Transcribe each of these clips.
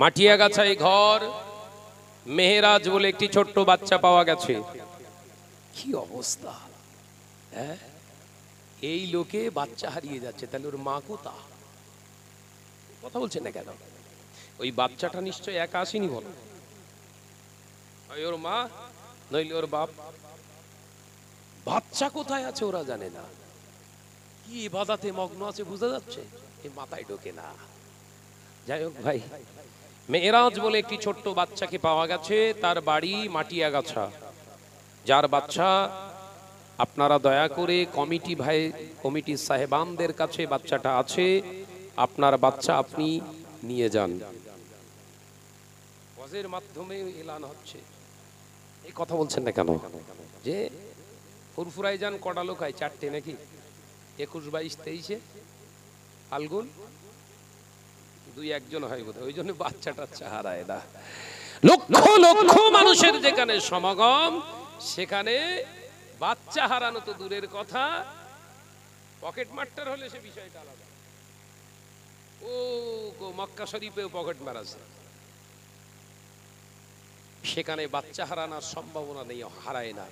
মাটিয়া গাছায় ঘর মেহরাজ বলে একটি ছোট্ট বাচ্চা পাওয়া গেছে কি অবস্থা হ্যাঁ? এই লোকে বাচ্চা হারিয়ে যাচ্ছে তাহলে ওর মা কোথা কথা বলছেন না কেন ওই বাচ্চাটা নিশ্চয় একা আসেনি বল ওর মা নইলে ওর বাপ বাচ্চা কোথায় আছে ওরা জানে না কি বাধাতে মগ্ন আছে বুঝা যাচ্ছে এ মাথায় ঢোকে না যাই হোক ভাই মেয়েরাজ বলে একটি ছোট্ট বাচ্চাকে পাওয়া গেছে তার বাড়ি মাটিয়াগাছা যার বাচ্চা আপনারা দয়া করে কমিটি ভাই কমিটি সাহেবানদের কাছে বাচ্চাটা আছে আপনার বাচ্চা আপনি নিয়ে যান ওয়াজের মাধ্যমে এলান হচ্ছে এই কথা বলছেন না কেন যে ফুরফুরাই যান কটা লোক হয় চারটে নাকি একুশ বাইশ তেইশে ফাল্গুন দুই একজন হয় বোধহয় ওই জন্য বাচ্চা টাচ্চা হারায় না লক্ষ লক্ষ মানুষের যেখানে সমাগম সেখানে বাচ্চা হারানো তো দূরের কথা পকেট মারটার হলে সে বিষয়টা আলাদা ও মক্কা শরীফেও পকেট মারাছে সেখানে বাচ্চা হারানোর সম্ভাবনা নেই হারায় না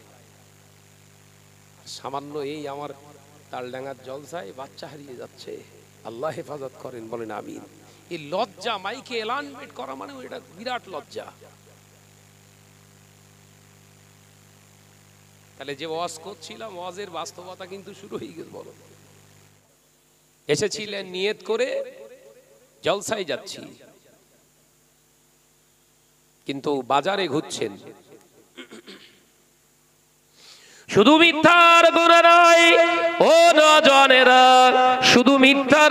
সামান্য এই আমার ডাঙার জল চাই বাচ্চা হারিয়ে যাচ্ছে আল্লাহ হেফাজত করেন বলেন আমিন এই লজ্জা মাইকে এলানমেন্ট করা মানে এটা বিরাট লজ্জা তাহলে যে ওয়াজ করছিলাম ওয়াজের বাস্তবতা কিন্তু শুরু হয়ে গেছে বলো এসেছিলেন নিয়ত করে জলসায় যাচ্ছি কিন্তু বাজারে ঘুরছেন শুধু মিথ্যার গোড়া নয় ও নজনেরা শুধু মিথ্যার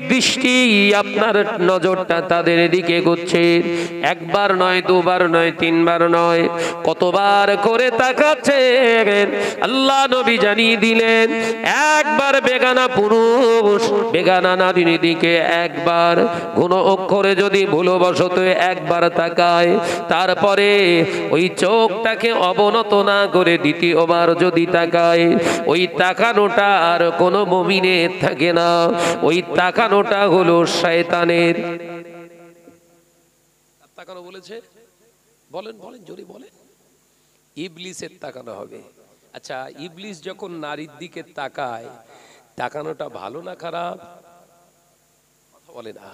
দৃষ্টি আপনার নজরটা তাদের দিকে করছে একবার নয় দুবার নয় তিনবার নয় কতবার করে তাকাচ্ছে আল্লাহ নবী জানিয়ে দিলেন একবার বেগানা পুরুষ বেগানা নারীর দিকে একবার কোনো অক্ষরে যদি ভুলবশত একবার তাকায় তারপরে ওই চোখটাকে অবনত না করে দ্বিতীয়বার যদি তাকায় ওই তাকানোটা আর কোনো মমিনে থাকে না ওই তাকানোটা কাটা হলো শয়তানের তাকানো বলেছে বলেন বলেন জোরে বলেন ইবলিসের তাকানো হবে আচ্ছা ইবলিস যখন নারীর দিকে তাকায় তাকানোটা ভালো না খারাপ কথা বলে না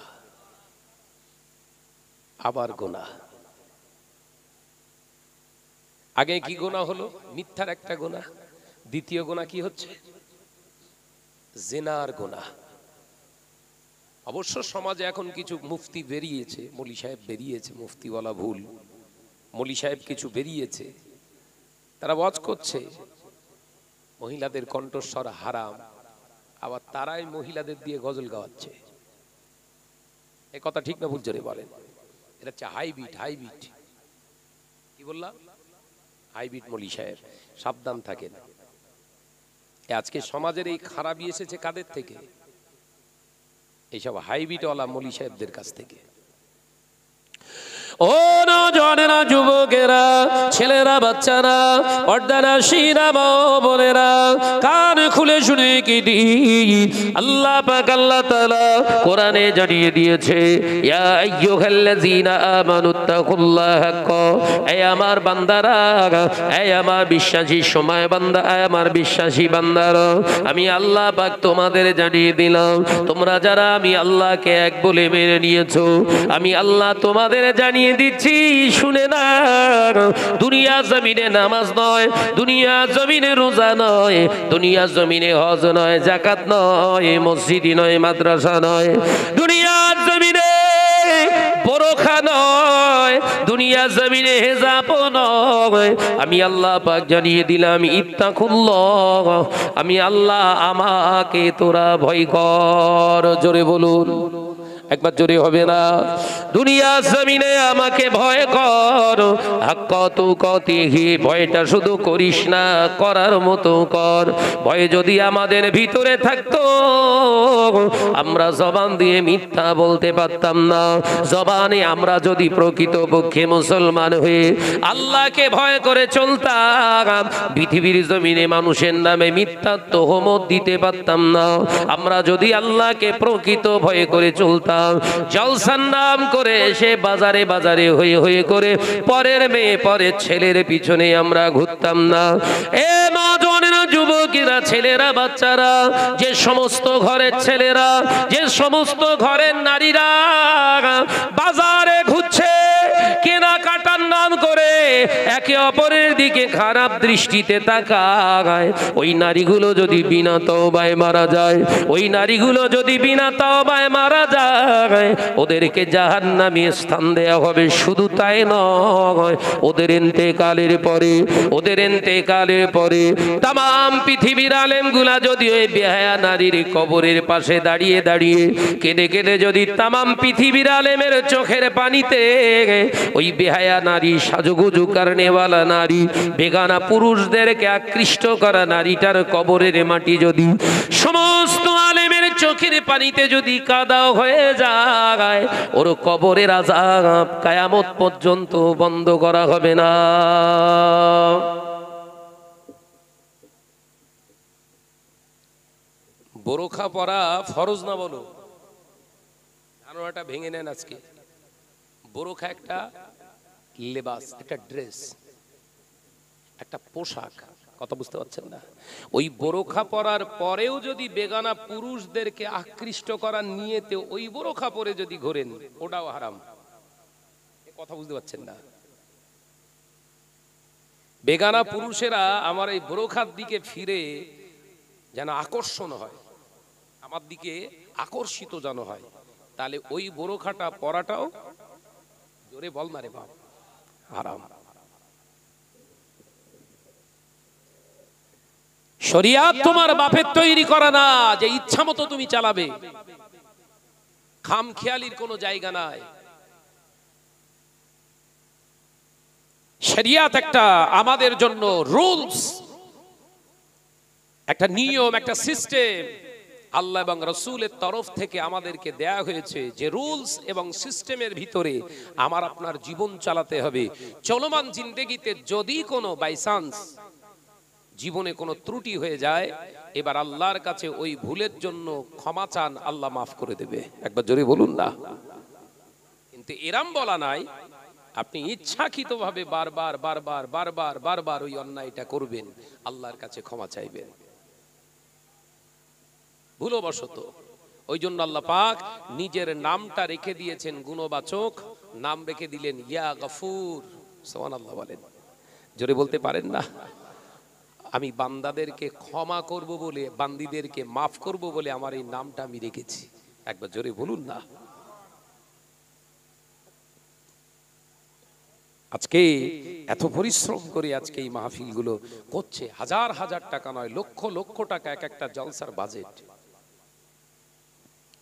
আবার গোনা আগে কি গোনা হলো মিথ্যার একটা গোনা দ্বিতীয় গোনা কি হচ্ছে জেনার গোনা অবশ্য সমাজে এখন কিছু মুফতি বেরিয়েছে মলি সাহেব বেরিয়েছে মুফতি বলা ভুল মলি সাহেব কিছু বেরিয়েছে তারা ওয়াজ করছে মহিলাদের কণ্ঠস্বর হারাম আবার তারাই মহিলাদের দিয়ে গজল গাওয়াচ্ছে এ কথা ঠিক না ভুল জোরে বলেন এটা হচ্ছে হাইবিট হাইবিট কি বললাম হাইবিট মলি সাহেব সাবধান থাকেন আজকে সমাজের এই খারাপ এসেছে কাদের থেকে এইসব হাইব্রিডওয়ালা মলি সাহেবদের কাছ থেকে ও নজনেরা যুবকেরা ছেলেরা বাচ্চারা অর্দারা শিরা বোনেরা কান খুলে শুনে কি আল্লাহ পাক আল্লাহ তাআলা কোরআনে জানিয়ে দিয়েছে ইয়া আইয়ুহাল্লাযীনা আমানুত্তাকুল্লাহ হাক্কা এই আমার বান্দারা এই আমার বিশ্বাসী সময় বান্দা এই আমার বিশ্বাসী বান্দার আমি আল্লাহ পাক তোমাদের জানিয়ে দিলাম তোমরা যারা আমি আল্লাহকে এক বলে মেনে নিয়েছো আমি আল্লাহ তোমাদের জানিয়ে জানিয়ে দিচ্ছি শুনে না দুনিয়া জমিনে নামাজ নয় দুনিয়া জমিনে রোজা নয় দুনিয়া জমিনে হজ নয় জাকাত নয় মসজিদি নয় মাদ্রাসা নয় দুনিয়া জমিনে পরোখা নয় দুনিয়া জমিনে হেজাপ নয় আমি আল্লাহ পাক জানিয়ে দিলাম ইত্তাকুল্লাহ আমি আল্লাহ আমাকে তোরা ভয় কর জোরে বলুন একবার জোরে হবে না দুনিয়া জমিনে আমাকে ভয় কর কত কতিহি ভয়টা শুধু করিস না করার মতো কর ভয় যদি আমাদের ভিতরে থাকতো আমরা জবান দিয়ে মিথ্যা বলতে পারতাম না জবানে আমরা যদি প্রকৃত পক্ষে মুসলমান হয়ে আল্লাহকে ভয় করে চলতাম পৃথিবীর জমিনে মানুষের নামে মিথ্যা তোহমত দিতে পারতাম না আমরা যদি আল্লাহকে প্রকৃত ভয় করে চলতাম জলসার নাম করে সে বাজারে বাজারে হয়ে হয়ে করে পরের মেয়ে পরের ছেলের পিছনে আমরা ঘুরতাম না এ মা জনেরা যুবকেরা ছেলেরা বাচ্চারা যে সমস্ত ঘরের ছেলেরা যে সমস্ত ঘরের নারীরা বাজারে ঘুরছে কেনাকাটা একে অপরের দিকে খারাপ দৃষ্টিতে তাকায় ওই নারীগুলো যদি বিনা তওবায় মারা যায় ওই নারীগুলো যদি বিনা তওবায় মারা যায় ওদেরকে জাহান্নামী স্থান দেয়া হবে শুধু তাই নয় ওদের এন্তেকালের পরে ওদের এন্তেকালের পরে তাম পৃথিবীর আলেমগুলা যদি ওই বেহায়া নারীর কবরের পাশে দাঁড়িয়ে দাঁড়িয়ে কেঁদে কেঁদে যদি তাম পৃথিবীর আলেমের চোখের পানিতে ওই বেহায়া নারী সাজু গুজু কারণেওয়ালা নারী বেগানা পুরুষদেরকে আকৃষ্ট করা নারীটার কবরের মাটি যদি সমস্ত আলেমের চোখের পানিতে যদি কাদা হয়ে যায় ওর কবরের আজাব কায়ামত পর্যন্ত বন্ধ করা হবে না বোরখা পরা ফরজ না বলো ধারণাটা ভেঙে নেন আজকে বোরখা একটা লেবাস একটা ড্রেস একটা পোশাক কথা বুঝতে পারছেন না ওই বোরখা পরার পরেও যদি বেগানা পুরুষদেরকে আকৃষ্ট করার নিয়েতে ওই বোরখা পরে যদি ঘোরেন ওটাও হারাম কথা বুঝতে পারছেন না বেগানা পুরুষেরা আমার এই বোরখার দিকে ফিরে যেন আকর্ষণ হয় আমার দিকে আকর্ষিত যেন হয় তাহলে ওই বোরখাটা পরাটাও জোরে বল না রে বাবা হারাম শরিয়াত তোমার বাপের তৈরি করা না যে ইচ্ছা মতো তুমি চালাবে খাম খেয়ালির কোনো জায়গা নাই শরিয়াত একটা আমাদের জন্য রুলস একটা নিয়ম একটা সিস্টেম আল্লাহ এবং রসুলের তরফ থেকে আমাদেরকে দেয়া হয়েছে যে রুলস এবং সিস্টেমের ভিতরে আমার আপনার জীবন চালাতে হবে চলমান জিন্দেগিতে যদি কোনো বাইসান্স জীবনে কোনো ত্রুটি হয়ে যায় এবার আল্লাহর কাছে ওই ভুলের জন্য ক্ষমা চান আল্লাহ মাফ করে দেবে একবার জোরে বলুন না কিন্তু এরাম বলা নাই আপনি ইচ্ছাকৃতভাবে বারবার বারবার বারবার বারবার ওই অন্যায়টা করবেন আল্লাহর কাছে ক্ষমা চাইবেন ভুলবশত ওই জন্য আল্লাহ পাক নিজের নামটা রেখে দিয়েছেন গুণবাচক নাম রেখে দিলেন ইয়া গফুর সোহান আল্লাহ বলেন জোরে বলতে পারেন না আমি বান্দাদেরকে ক্ষমা করব বলে বান্দিদেরকে মাফ করব বলে আমার এই নামটা আমি রেখেছি একবার জোরে বলুন না আজকে এত পরিশ্রম করে আজকে এই মাহফিলগুলো করছে হাজার হাজার টাকা নয় লক্ষ লক্ষ টাকা এক একটা জলসার বাজেট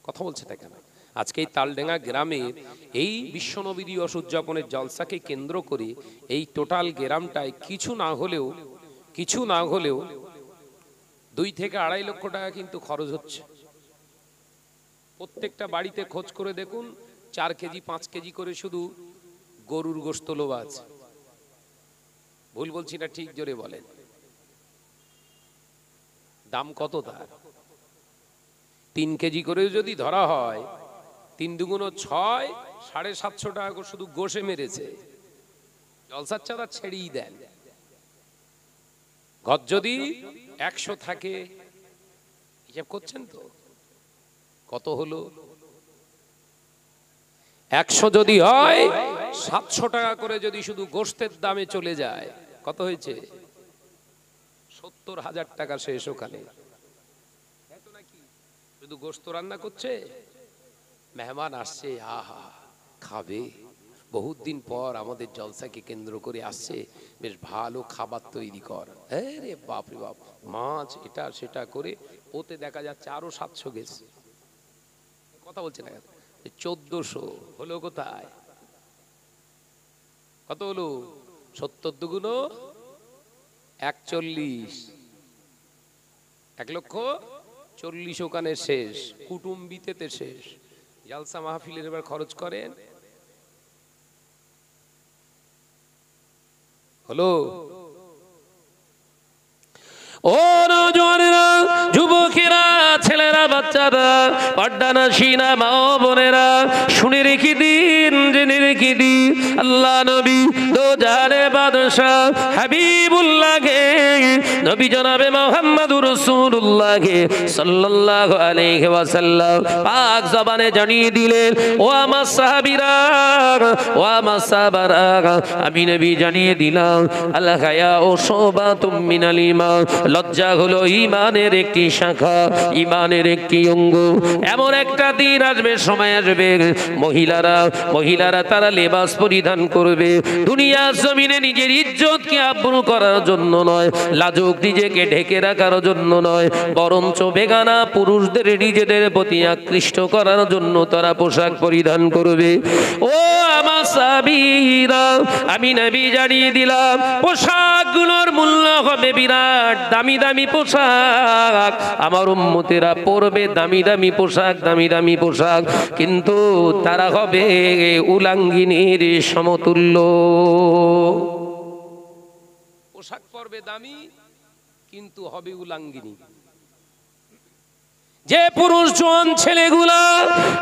কথা বলছে না কেন আজকে এই তালডেঙ্গা গ্রামে এই বিশ্বনবী দিবস উদযাপনের জলসাকে কেন্দ্র করে এই টোটাল গ্রামটায় কিছু না হলেও কিছু না হলেও দুই থেকে আড়াই লক্ষ টাকা কিন্তু খরচ হচ্ছে প্রত্যেকটা বাড়িতে খোঁজ করে দেখুন চার কেজি পাঁচ কেজি করে শুধু গরুর গোস্ত লোবা আছে ভুল বলছি না ঠিক জোরে বলেন দাম কত তার তিন কেজি করেও যদি ধরা হয় তিন দুগুণো ছয় সাড়ে সাতশো টাকা করে শুধু গোষে মেরেছে জলসার চাঁদা ছেড়েই দেন ঘর যদি একশো থাকে হিসাব করছেন তো কত হলো একশো যদি হয় সাতশো টাকা করে যদি শুধু গোস্তের দামে চলে যায় কত হয়েছে সত্তর হাজার টাকা শেষ ওখানে শুধু গোস্ত রান্না করছে মেহমান আসছে আহা খাবে বহুত দিন পর আমাদের জলসাকে কেন্দ্র করে আসছে বেশ ভালো খাবার তৈরি কর হ্যাঁ রে বাপ রে বাপ মাছ এটা সেটা করে ওতে দেখা যাচ্ছে আরো সাতশো গেছে কথা বলছে না চোদ্দশো হলো কোথায় কত হলো সত্তর দুগুণ একচল্লিশ এক লক্ষ চল্লিশ ওখানে শেষ কুটুম্বিতে শেষ জালসা মাহফিলের এবার খরচ করেন হলো ও নজরেরা যুবকে বাচ্চারা পাড্ডানা সিনা মা বোনেরা শুনে রেখে দিন জেনে রেখে আল্লাহ নবী বাদশাহ নবী জনাবে মোহাম্মদুর সাল্লাল্লাহু আলাইহি ওয়াসাল্লাম পাক জবানে জানিয়ে দিলেন ও আমার সাহাবীরা ও আমার সাহাবারা আমি নবী জানিয়ে দিলাম আল্লাহ হায়া ও শোভা মিনাল লজ্জা হলো ইমানের একটি শাখা ইমানের কি অঙ্গ এমন একটা দিন আসবে সময় আসবে মহিলারা মহিলারা তারা লেবাস পরিধান করবে দুনিয়া জমিনে নিজের ইজ্জত কে আব্রু করার জন্য নয় লাজুক নিজেকে ঢেকে রাখার জন্য নয় বরঞ্চ বেগানা পুরুষদের নিজেদের প্রতি আকৃষ্ট করার জন্য তারা পোশাক পরিধান করবে ও আমার সাবিরা আমি নবী জানিয়ে দিলাম পোশাক গুলোর মূল্য হবে বিরাট দামি দামি পোশাক আমার উম্মতেরা পর পরবে দামি দামি পোশাক দামি দামি পোশাক কিন্তু তারা হবে উলাঙ্গিনীর সমতুল্য পোশাক পরবে দামি কিন্তু হবে উলাঙ্গিনী যে পুরুষ জন ছেলেগুলা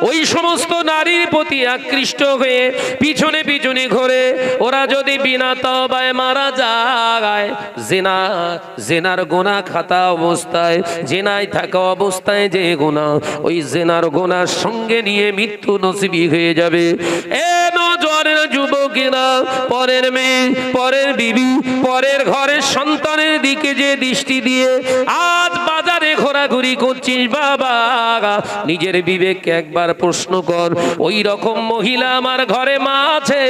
ওই সমস্ত নারীর প্রতি আকৃষ্ট হয়ে পিছনে পিছনে ঘোরে ওরা যদি বিনা তবায় মারা যায় জেনা জেনার গোনা খাতা অবস্থায় জেনায় থাকা অবস্থায় যে গোনা ওই জেনার গোনার সঙ্গে নিয়ে মৃত্যু নসিবি হয়ে যাবে এ নজরের যুবকেরা পরের মেয়ে পরের বিবি পরের ঘরের সন্তানের দিকে যে দৃষ্টি দিয়ে আজ বাজারে ঘোরাঘুরি করছিস বাবা নিজের বিবেক একবার প্রশ্ন কর ওই রকম মহিলা আমার ঘরে মা আছে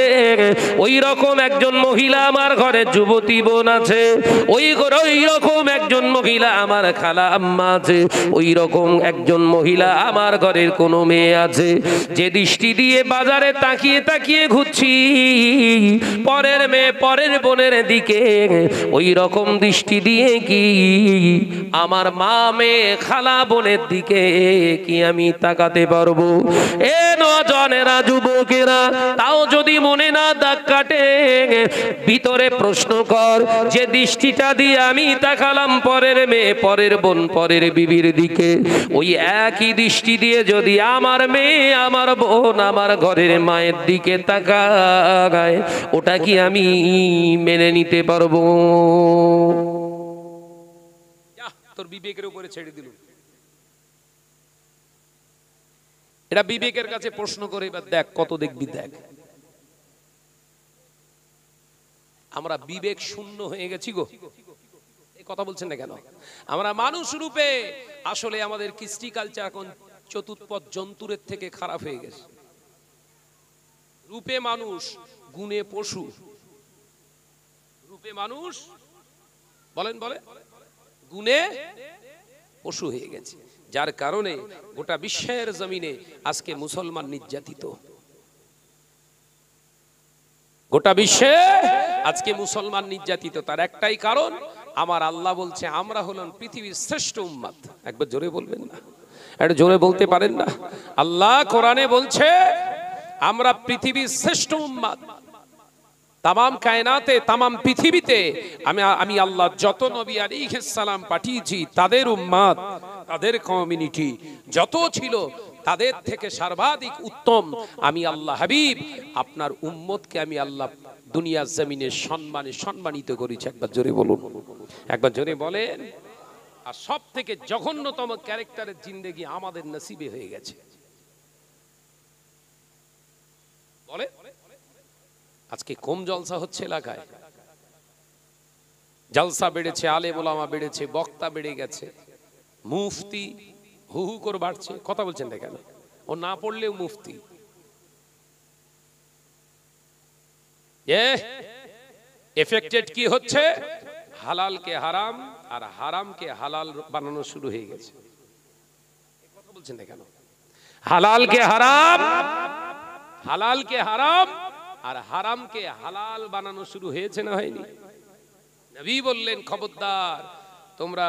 ওই রকম একজন মহিলা আমার ঘরে যুবতী বোন আছে ওই ওই রকম একজন মহিলা আমার খালা আম্মা আছে ওই রকম একজন মহিলা আমার ঘরের কোনো মেয়ে আছে যে দৃষ্টি দিয়ে বাজারে তাকিয়ে তাকিয়ে ঘুরছি পরের মেয়ে পরের বোনের দিকে ওই রকম দৃষ্টি দিয়ে কি আমার মা মামে খালা বোনের দিকে কি আমি তাকাতে পারবো এ নজনেরা যুবকেরা তাও যদি মনে না দাগ কাটে ভিতরে প্রশ্ন কর যে দৃষ্টিটা দিয়ে আমি তাকালাম পরের মেয়ে পরের বোন পরের বিবির দিকে ওই একই দৃষ্টি দিয়ে যদি আমার মেয়ে আমার বোন আমার ঘরের মায়ের দিকে তাকায় ওটা কি আমি মেনে নিতে পারবো তোর বিবেকের উপরে ছেড়ে দিল এটা বিবেকের কাছে প্রশ্ন করে এবার দেখ কত দেখবি দেখ আমরা বিবেক শূন্য হয়ে গেছি গো কথা বলছেন না কেন আমরা মানুষ রূপে আসলে আমাদের কৃষ্টি কালচার এখন চতুৎপদ জন্তুরের থেকে খারাপ হয়ে গেছে রূপে মানুষ গুণে পশু রূপে মানুষ বলেন বলে গুনে পশু হয়ে গেছে যার কারণে গোটা বিশ্বের জমিনে আজকে মুসলমান নির্যাতিত গোটা বিশ্বে আজকে মুসলমান নির্যাতিত তার একটাই কারণ আমার আল্লাহ বলছে আমরা হলাম পৃথিবীর শ্রেষ্ঠ উম্মাদ একবার জোরে বলবেন না একটা জোরে বলতে পারেন না আল্লাহ কোরআনে বলছে আমরা পৃথিবীর শ্রেষ্ঠ উম্মাদ তাম কায়নাতে তাম পৃথিবীতে আমি আমি আল্লাহ যত নবী সালাম পাঠিয়েছি তাদের উম্মাদ তাদের কমিউনিটি যত ছিল তাদের থেকে সর্বাধিক উত্তম আমি আল্লাহ হাবিব আপনার উম্মতকে আমি আল্লাহ দুনিয়ার জমিনে সম্মানে সম্মানিত করেছি একবার জোরে বলুন একবার জোরে বলেন আর সব থেকে জঘন্যতম ক্যারেক্টারের জিন্দেগি আমাদের নসিবে হয়ে গেছে বলে আজকে কম জলসা হচ্ছে এলাকায় জলসা বেড়েছে আলে বোলামা বেড়েছে বক্তা বেড়ে গেছে মুফতি হু হু করে বাড়ছে কথা বলছেন না কেন ও না পড়লেও মুফতি এফেক্টেড কি হচ্ছে হালালকে হারাম আর হারামকে হালাল বানানো শুরু হয়ে গেছে কথা বলছেন না কেন হালালকে হারাম হালালকে হারাম আর হারামকে হালাল বানানো শুরু হয়েছে না হয়নি নবী বললেন খবরদার তোমরা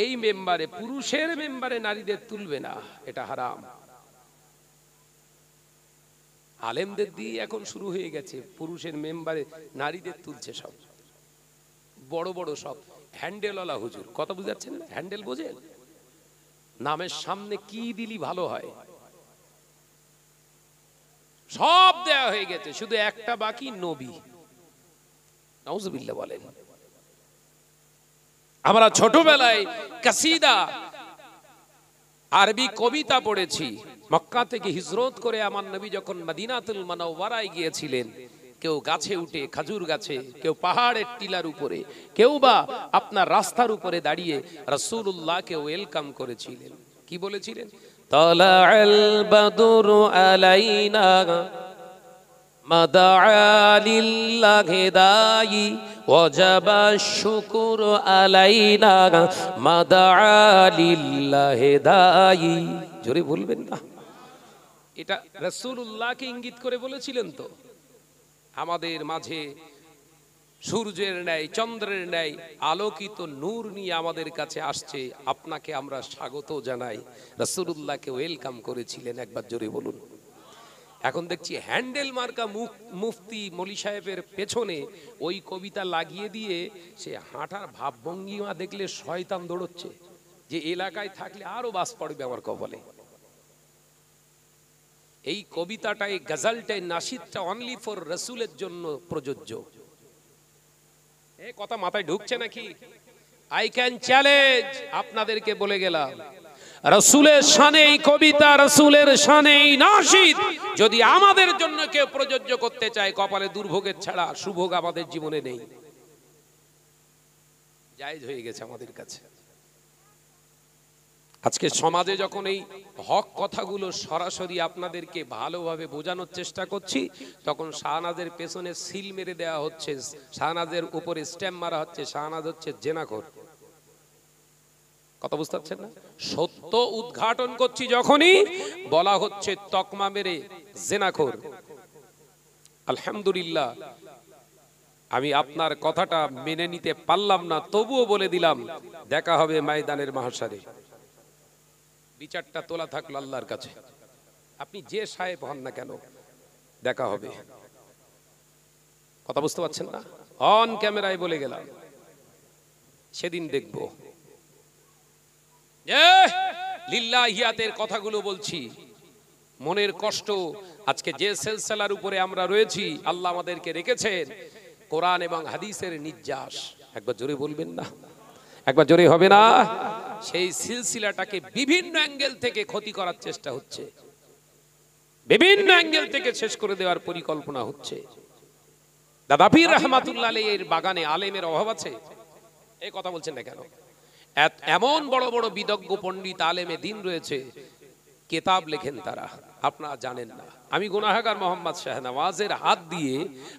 এই মেম্বারে পুরুষের মেম্বারে নারীদের তুলবে না এটা হারাম আলেমদের দিয়ে এখন শুরু হয়ে গেছে পুরুষের মেম্বারে নারীদের তুলছে সব বড় বড় সব হ্যান্ডেলওয়ালা হুজুর কথা বুঝাচ্ছেন হ্যান্ডেল বোঝেন নামের সামনে কি দিলি ভালো হয় সব দেয়া হয়ে গেছে শুধু একটা বাকি নবী নাউজুবিল্লাহ বলেন আমরা ছোটবেলায় কাসিদা আরবি কবিতা পড়েছি মক্কা থেকে হিজরত করে আমার নবী যখন মদিনাতুল মানাওয়ারায় গিয়েছিলেন কেউ গাছে উঠে খাজুর গাছে কেউ পাহাড়ের টিলার উপরে কেউ বা আপনার রাস্তার উপরে দাঁড়িয়ে রাসূলুল্লাহকে ওয়েলকাম করেছিলেন কি বলেছিলেন طلع البدر علينا مدعا لله داعي وجب الشكر علينا مدعا لله داعي জোরে বলবেন না এটা রাসূলুল্লাহকে ইঙ্গিত করে বলেছিলেন তো আমাদের মাঝে সূর্যের ন্যায় চন্দ্রের ন্যায় আলোকিত নূর নিয়ে আমাদের কাছে আসছে আপনাকে আমরা স্বাগত জানাই রসুল্লাহকে ওয়েলকাম করেছিলেন একবার জোরে বলুন এখন দেখছি হ্যান্ডেল মার্কা মুফতি মলি সাহেবের পেছনে ওই কবিতা লাগিয়ে দিয়ে সে হাঁটার ভাবভঙ্গিমা দেখলে শয়তান দৌড়চ্ছে যে এলাকায় থাকলে আরও বাস পড়বে আমার কপালে এই কবিতাটাই গজালটাই নাসিদটা অনলি ফর রসুলের জন্য প্রযোজ্য এ কথা মাথায় ঢুকছে নাকি আই ক্যান চ্যালেঞ্জ আপনাদেরকে বলে গেলাম রসুলের সানে কবিতা রসুলের সানে এই যদি আমাদের জন্য কেউ প্রযোজ্য করতে চায় কপালে দুর্ভোগের ছাড়া সুভোগ আমাদের জীবনে নেই জায়জ হয়ে গেছে আমাদের কাছে আজকে সমাজে যখন এই হক কথাগুলো সরাসরি আপনাদেরকে ভালোভাবে বোঝানোর চেষ্টা করছি তখন শাহনাজের পেছনে সিল মেরে দেওয়া হচ্ছে শাহনাজের উপরে স্ট্যাম্প মারা হচ্ছে শাহনাজ হচ্ছে জেনাখর কথা বুঝতে পারছেন না সত্য উদ্ঘাটন করছি যখনই বলা হচ্ছে তকমা মেরে জেনাখোর আলহামদুলিল্লাহ আমি আপনার কথাটা মেনে নিতে পারলাম না তবুও বলে দিলাম দেখা হবে ময়দানের মহাসারে বিচারটা তোলা থাকলো আল্লাহর কাছে আপনি যে সাহেব হন না কেন দেখা হবে কথা বুঝতে পারছেন না অন ক্যামেরায় বলে গেলাম সেদিন দেখব লিল্লাহিয়াতের কথাগুলো বলছি মনের কষ্ট আজকে যে সেলসেলার উপরে আমরা রয়েছি আল্লাহ আমাদেরকে রেখেছেন কোরআন এবং হাদিসের নির্যাস একবার জোরে বলবেন না একবার জোরে হবে না সেই সিলসিলাটাকে বিভিন্ন অ্যাঙ্গেল থেকে ক্ষতি করার চেষ্টা হচ্ছে বিভিন্ন অ্যাঙ্গেল থেকে শেষ করে দেওয়ার পরিকল্পনা হচ্ছে দাদাপির রহমাতুল্লাহ এর বাগানে আলেমের অভাব আছে এই কথা বলছেন না কেন এমন বড় বড় বিদজ্ঞ পণ্ডিত আলেমে দিন রয়েছে কেতাব লেখেন তারা আপনারা জানেন না আমি গুনাহাগার মোহাম্মদ শাহনওয়াজের হাত দিয়ে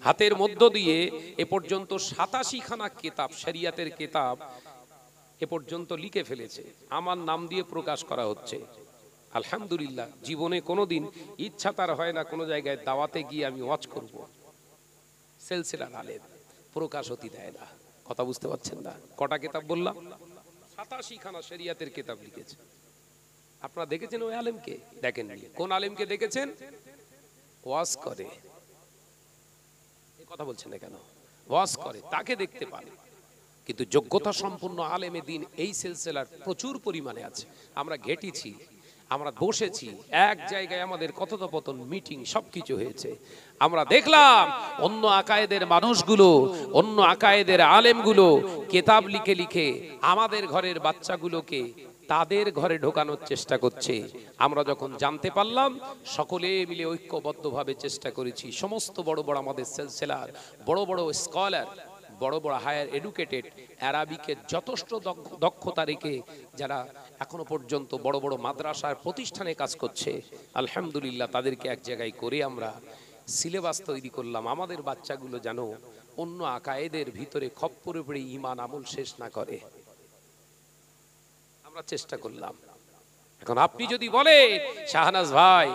হাতের মধ্য দিয়ে এ পর্যন্ত সাতাশি খানা কেতাব শরিয়াতের কেতাব এ পর্যন্ত লিখে ফেলেছে আমার নাম দিয়ে প্রকাশ করা হচ্ছে আলহামদুলিল্লাহ জীবনে কোনো দিন ইচ্ছা তার হয় না কোনো জায়গায় দাওয়াতে গিয়ে আমি ওয়াচ করব সেলসেলা আলেম প্রকাশ হতে দেয় না কথা বুঝতে পারছেন না কটা কেতাব বললাম সাতাশি খানা শরিয়াতের কেতাব লিখেছে আপনারা দেখেছেন ওই আলেমকে দেখেন কোন আলেমকে দেখেছেন ওয়াজ করে কথা বলছেন না কেন ওয়াজ করে তাকে দেখতে পান কিন্তু যোগ্যতা সম্পূর্ণ আলেমে দিন এই সিলসিলার প্রচুর পরিমাণে আছে আমরা ঘেটেছি আমরা বসেছি এক জায়গায় আমাদের কথোপকথন মিটিং সবকিছু হয়েছে আমরা দেখলাম অন্য আকায়েদের মানুষগুলো অন্য আকায়েদের আলেমগুলো কেতাব লিখে লিখে আমাদের ঘরের বাচ্চাগুলোকে তাদের ঘরে ঢোকানোর চেষ্টা করছে আমরা যখন জানতে পারলাম সকলে মিলে ঐক্যবদ্ধভাবে চেষ্টা করেছি সমস্ত বড় বড় আমাদের সেলসেলার বড় বড় স্কলার বড় বড় হায়ার এডুকেটেড অ্যারাবিকে যথেষ্ট দক্ষতা রেখে যারা এখনো পর্যন্ত বড় বড় মাদ্রাসার প্রতিষ্ঠানে কাজ করছে আলহামদুলিল্লাহ তাদেরকে এক জায়গায় করে আমরা সিলেবাস তৈরি করলাম আমাদের বাচ্চাগুলো যেন অন্য আকায়েদের ভিতরে খপ পরে পড়ে ইমান আমল শেষ না করে আমরা চেষ্টা করলাম এখন আপনি যদি বলে শাহনাজ ভাই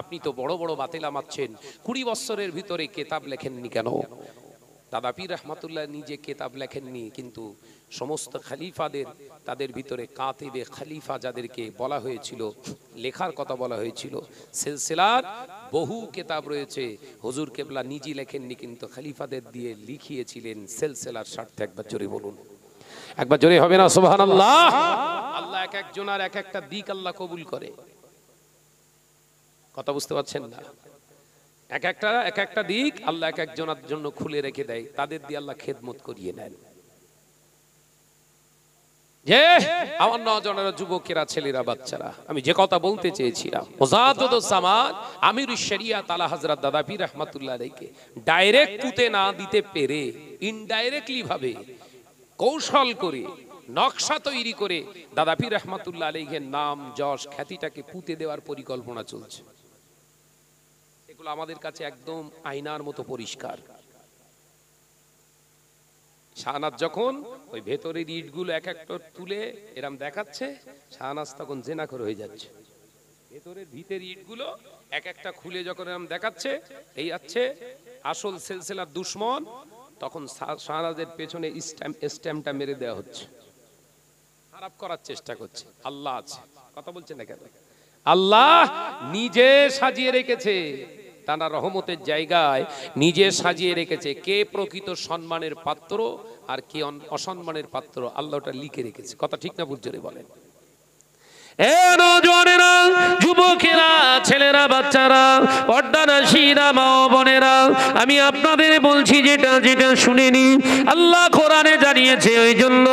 আপনি তো বড় বড় বাতিল আমাচ্ছেন কুড়ি বছরের ভিতরে কেতাব লেখেননি কেন দাদা পীর রহমাতুল্লাহ নিজে কেতাব লেখেননি কিন্তু সমস্ত খালিফাদের তাদের ভিতরে কাতিবে খালিফা যাদেরকে বলা হয়েছিল লেখার কথা বলা হয়েছিল সিলসিলার বহু কেতাব রয়েছে হজুর কেবলা নিজে লেখেননি কিন্তু খালিফাদের দিয়ে লিখিয়েছিলেন সিলসিলার স্বার্থে একবার জোরে বলুন একবার জোরে হবে না সোহান আল্লাহ আল্লাহ এক একজনার এক একটা দিক আল্লাহ কবুল করে কথা বুঝতে পারছেন না এক একটা এক একটা দিক আল্লাহ এক একজনের জন্য খুলে রেখে দেয় তাদের দিয়ে আল্লাহ খেদমত করিয়ে নেন যে আমার নজনের যুবকেরা ছেলেরা বাচ্চারা আমি যে কথা বলতে চেয়েছিলাম আমির শরিয়া তালা হাজরা রহমাতুল্লাহ রেখে ডাইরেক্ট পুঁতে না দিতে পেরে ইনডাইরেক্টলি ভাবে কৌশল করে নকশা তৈরি করে দাদাপির রহমাতুল্লাহ আলীকে নাম যশ খ্যাতিটাকে পুঁতে দেওয়ার পরিকল্পনা চলছে সেগুলো আমাদের কাছে একদম আইনার মতো পরিষ্কার শাহনাজ যখন ওই ভেতরের ইটগুলো এক একটা তুলে এরম দেখাচ্ছে শাহনাজ তখন জেনা করে হয়ে যাচ্ছে ভেতরের ভিতের ইটগুলো এক একটা খুলে যখন এরম দেখাচ্ছে এই আছে আসল সিলসিলার দুশ্মন তখন শাহনাজের পেছনে স্ট্যাম্প স্ট্যাম্পটা মেরে দেওয়া হচ্ছে খারাপ করার চেষ্টা করছে আল্লাহ আছে কথা বলছে না কেন আল্লাহ নিজে সাজিয়ে রেখেছে তারা রহমতের জায়গায় নিজে সাজিয়ে রেখেছে কে প্রকৃত সম্মানের পাত্র আর কে অসম্মানের পাত্র আল্লাহটা লিখে রেখেছে কথা ঠিক না বুঝলে বলেন জনেরা যুবকেরা ছেলেরা বাচ্চারা পর্দানাসীরা মা আমি আপনাদের বলছি যেটা যেটা শুনিনি আল্লাহ কোরআনে জানিয়েছে ওই জন্য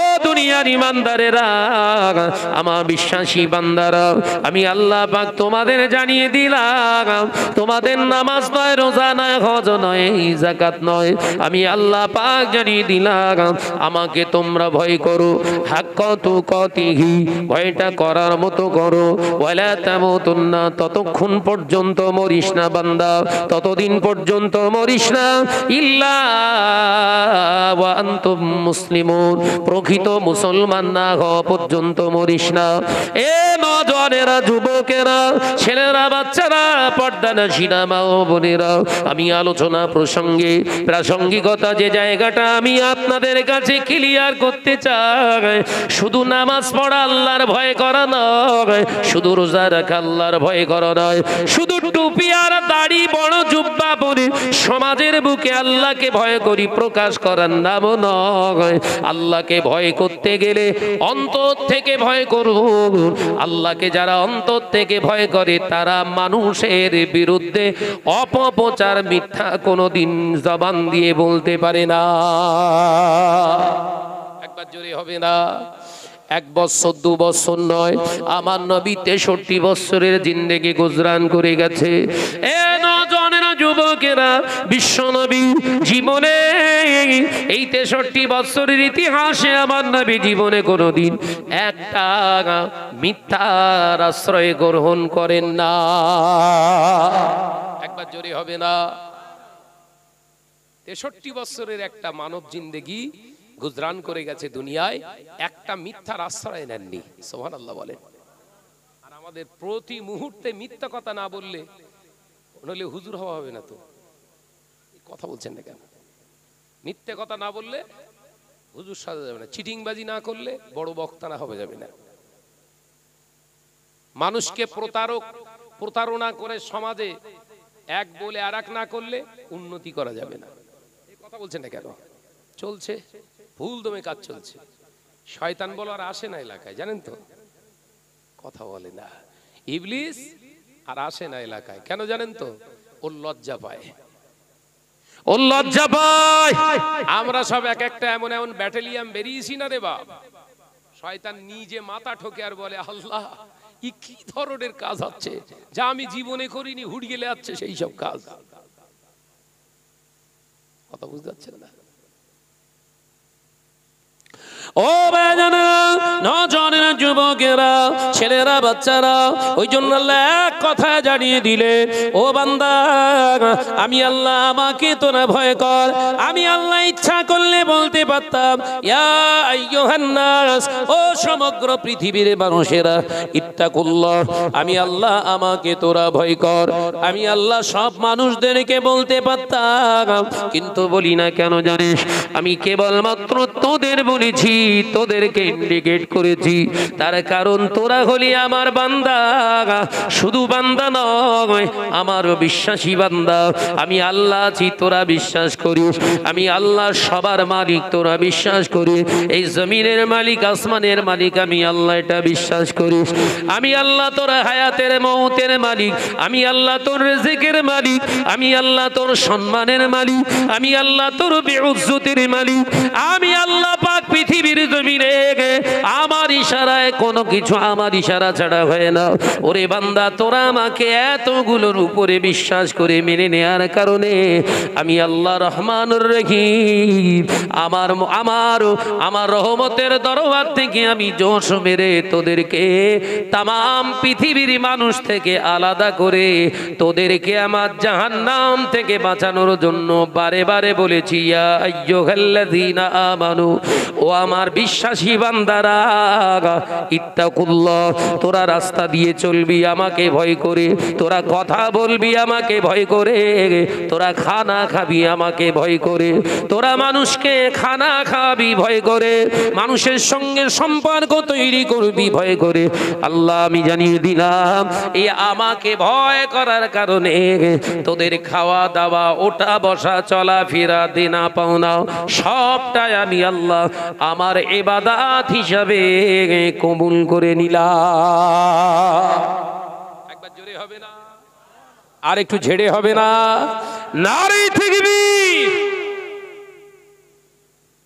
ও দুনিয়ার ইমানদারেরা আমার বিশ্বাসী বান্দারা আমি আল্লাহ পাক তোমাদের জানিয়ে দিলাম তোমাদের নামাজ নয় রোজা নয় হজ নয় জাকাত নয় আমি আল্লাহ পাক জানিয়ে দিলাম আমাকে তোমরা ভয় করো হাক কত কতিহি ভয়টা করার মতো করো ওয়ালা তামুতুন্না ততক্ষণ পর্যন্ত মরিস না বান্দা ততদিন পর্যন্ত মরিস না ইল্লা ওয়া আনতুম মুসলিমুন প্রকৃত মুসলমান না হওয়া পর্যন্ত মরিস না এ নজনেরা যুবকেরা ছেলেরা বাচ্চারা পর্দা না সিনামা ও বোনেরা আমি আলোচনা প্রসঙ্গে প্রাসঙ্গিকতা যে জায়গাটা আমি আপনাদের কাছে ক্লিয়ার করতে চাই শুধু নামাজ পড়া আল্লাহর ভয় করা নয় শুধু রোজা রাখা আল্লাহর ভয় করা নয় শুধু টুপি আর দাড়ি বড় জুব্বা সমাজের বুকে আল্লাহকে ভয় করি প্রকাশ করার নাম নয় আল্লাহকে ভয় করতে গেলে অন্তর থেকে ভয় করুন আল্লাহকে যারা অন্তর থেকে ভয় করে তারা মানুষের বিরুদ্ধে অপপ্রচার মিথ্যা কোনো দিন জবান দিয়ে বলতে পারে না একবার জোরে হবে না এক বছর দু বছর নয় আমার নবী তেষট্টি বছরের জিন্দেগি গুজরান করে গেছে জীবনে এই তেষট্টি বছরের ইতিহাসে আমার নবী জীবনে কোনোদিন একটা মিথ্যার আশ্রয় গ্রহণ করেন না একবার জোরে হবে না তেষট্টি বছরের একটা মানব জিন্দেগি গুজরান করে গেছে দুনিয়ায় একটা মিথ্যার আশ্রয় নেননি সোহান আল্লাহ বলেন আর আমাদের প্রতি মুহূর্তে মিথ্যা কথা না বললে নইলে হুজুর হওয়া হবে না তো কথা বলছেন না কেন মিথ্যে কথা না বললে হুজুর সাজা যাবে না চিটিংবাজি না করলে বড় বক্তা না হবে যাবে না মানুষকে প্রতারক প্রতারণা করে সমাজে এক বলে আর না করলে উন্নতি করা যাবে না কথা বলছেন না কেন চলছে ফুল দমে কাজ চলছে শয়তান বলো আর আসে না এলাকায় জানেন তো কথা বলে না ইবলিস আর আসে না এলাকায় কেন জানেন তো ওর লজ্জা পায় ওর লজ্জা পায় আমরা সব এক একটা এমন এমন ব্যাটালিয়াম বেরিয়েছি না রে বাপ শয়তান নিজে মাথা ঠোকে আর বলে আল্লাহ ই কি ধরনের কাজ হচ্ছে যা আমি জীবনে করিনি হুড় গেলে আছে সেই সব কাজ কথা বুঝতে পারছেন না ও জানা নজনের যুবকেরা ছেলেরা বাচ্চারা ওই জন্য এক কথা জানিয়ে দিলে ও বান্দা আমি আল্লাহ আমাকে তোরা ভয় কর আমি আল্লাহ করলে বলতে পারতাম ও সমগ্র পৃথিবীর মানুষেরা ইট্টা করল আমি আল্লাহ আমাকে তোরা ভয় কর আমি আল্লাহ সব মানুষদেরকে বলতে পারতাম কিন্তু বলি না কেন জানিস আমি কেবলমাত্র তোদের বলেছি তোদেরকে ইন্ডিকেট করেছি তার কারণ তোরা হলি আমার বান্দা শুধু বান্দা নয় আমারও বিশ্বাসী বান্দা আমি আল্লাহ আছি তোরা বিশ্বাস করিস আমি আল্লাহ সবার মালিক তোরা বিশ্বাস করি এই জমিনের মালিক আসমানের মালিক আমি আল্লাহ এটা বিশ্বাস করি আমি আল্লাহ তোর হায়াতের মৌতের মালিক আমি আল্লাহ তোর রেজেকের মালিক আমি আল্লাহ তোর সম্মানের মালিক আমি আল্লাহ তোর বেউজ্জতির মালিক আমি আল্লাহ পাক পৃথিবীর জমিনে আমার ইশারায় কোনো কিছু আমার ইশারা ছাড়া হয় না ওরে বান্দা তোরা আমাকে এতগুলোর উপরে বিশ্বাস করে মেনে নেওয়ার কারণে আমি আল্লাহ রহমানুর রহিম আমার আমার আমার রহমতের দরবার থেকে আমি জোশ মেরে তোদেরকে তাম পৃথিবীর মানুষ থেকে আলাদা করে তোদেরকে আমার জাহান নাম থেকে বাঁচানোর জন্য বারে বারে বলেছি আমানু ও আমার বিশ্বাসী বান্দারা তোরা রাস্তা দিয়ে চলবি আমাকে ভয় করে তোরা কথা বলবি আমাকে ভয় করে তোরা খানা খাবি আমাকে ভয় করে তোরা মানুষকে খানা খাবি ভয় করে মানুষের সঙ্গে সম্পর্ক তৈরি করবি ভয় করে আল্লাহ আমি জানিয়ে দিলাম এই আমাকে ভয় করার কারণে তোদের খাওয়া দাওয়া ওটা বসা চলাফেরা দেনা পাওনা সবটাই আমি আল্লাহ আমার এবাদাত হিসাবে কবুল করে নিলাম একবার জোরে হবে না আর একটু ঝেড়ে হবে না নারী থাকবি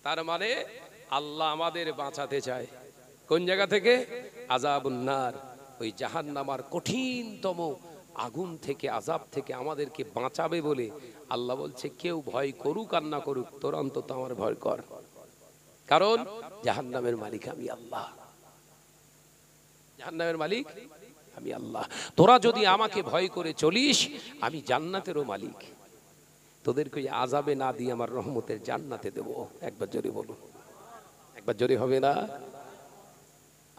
তার মানে আল্লাহ আমাদের বাঁচাতে চায় কোন জায়গা থেকে আজাবুন্নার ওই জাহান নামার কঠিনতম আগুন থেকে আজাব থেকে আমাদেরকে বাঁচাবে বলে আল্লাহ বলছে কেউ ভয় করুক আর না করুক তোর অন্তত আমার ভয় কর কারণ জাহান নামের মালিক আমি আল্লাহ জাহান নামের মালিক আমি আল্লাহ তোরা যদি আমাকে ভয় করে চলিস আমি জান্নাতেরও মালিক তোদেরকে ওই আজাবে না দিয়ে আমার রহমতের জান্নাতে দেব একবার জোরে বলুন একবার জোরে হবে না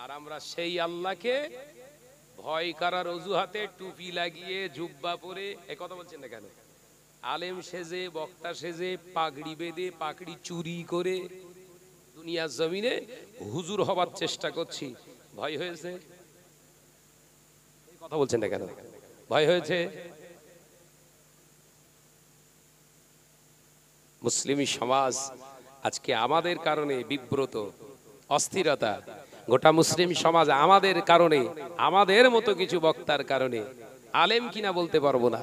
আর আমরা সেই আল্লাহকে ভয় করার অজুহাতে টুপি লাগিয়ে জুব্বা পরে এ কথা বলছেন না কেন আলেম সেজে বক্তা সেজে পাগড়ি বেঁধে পাকড়ি চুরি করে দুনিয়ার জমিনে হুজুর হবার চেষ্টা করছি ভয় হয়েছে কথা বলছেন না কেন ভয় হয়েছে মুসলিম সমাজ আজকে আমাদের কারণে বিব্রত অস্থিরতা গোটা মুসলিম সমাজ আমাদের কারণে আমাদের মতো কিছু বক্তার কারণে আলেম কিনা বলতে পারবো না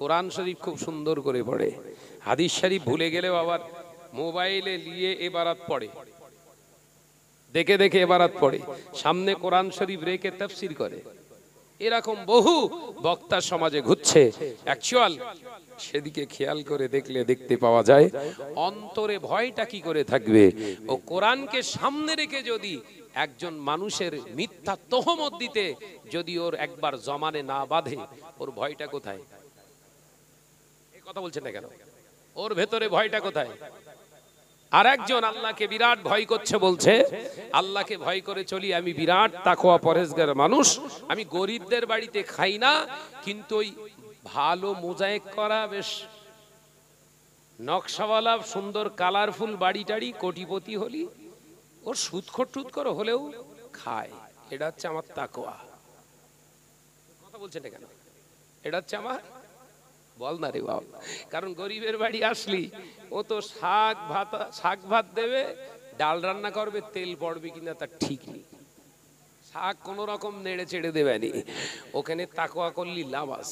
কোরআন শরীফ খুব সুন্দর করে পড়ে হাদিস শরীফ ভুলে গেলেও আবার মোবাইলে নিয়ে এবারাত পড়ে দেখে দেখে এবারাত পড়ে সামনে কোরআন শরীফ রেখে তফসির করে এরকম বহু বক্তার সমাজে ঘুরছে অ্যাকচুয়াল সেদিকে খেয়াল করে দেখলে দেখতে পাওয়া যায় অন্তরে ভয়টা কি করে থাকবে ও কোরআনকে সামনে রেখে যদি একজন মানুষের মিথ্যা তহমত দিতে যদি ওর একবার জমানে না বাঁধে ওর ভয়টা কোথায় কথা বলছেন না কেন ওর ভেতরে ভয়টা কোথায় আর একজন আল্লাহকে বিরাট ভয় করছে বলছে আল্লাহকে ভয় করে চলি আমি বিরাট তাকোয়া পরেশগার মানুষ আমি গরিবদের বাড়িতে খাই না কিন্তু ওই ভালো মোজাইক করা বেশ নকশাওয়ালা সুন্দর কালারফুল বাড়ি টাড়ি কোটিপতি হলি ও সুৎখর টুৎকর হলেও খায় এটা হচ্ছে আমার তাকোয়া কথা বলছেন কেন এটা হচ্ছে আমার বল না রে বাবা কারণ গরিবের বাড়ি আসলি ও তো শাক ভাত শাক ভাত দেবে ডাল রান্না করবে তেল পড়বে কিনা তার ঠিক নেই শাক কোনো রকম নেড়ে চেড়ে দেবেনি ওখানে তাকোয়া করলি লাভাস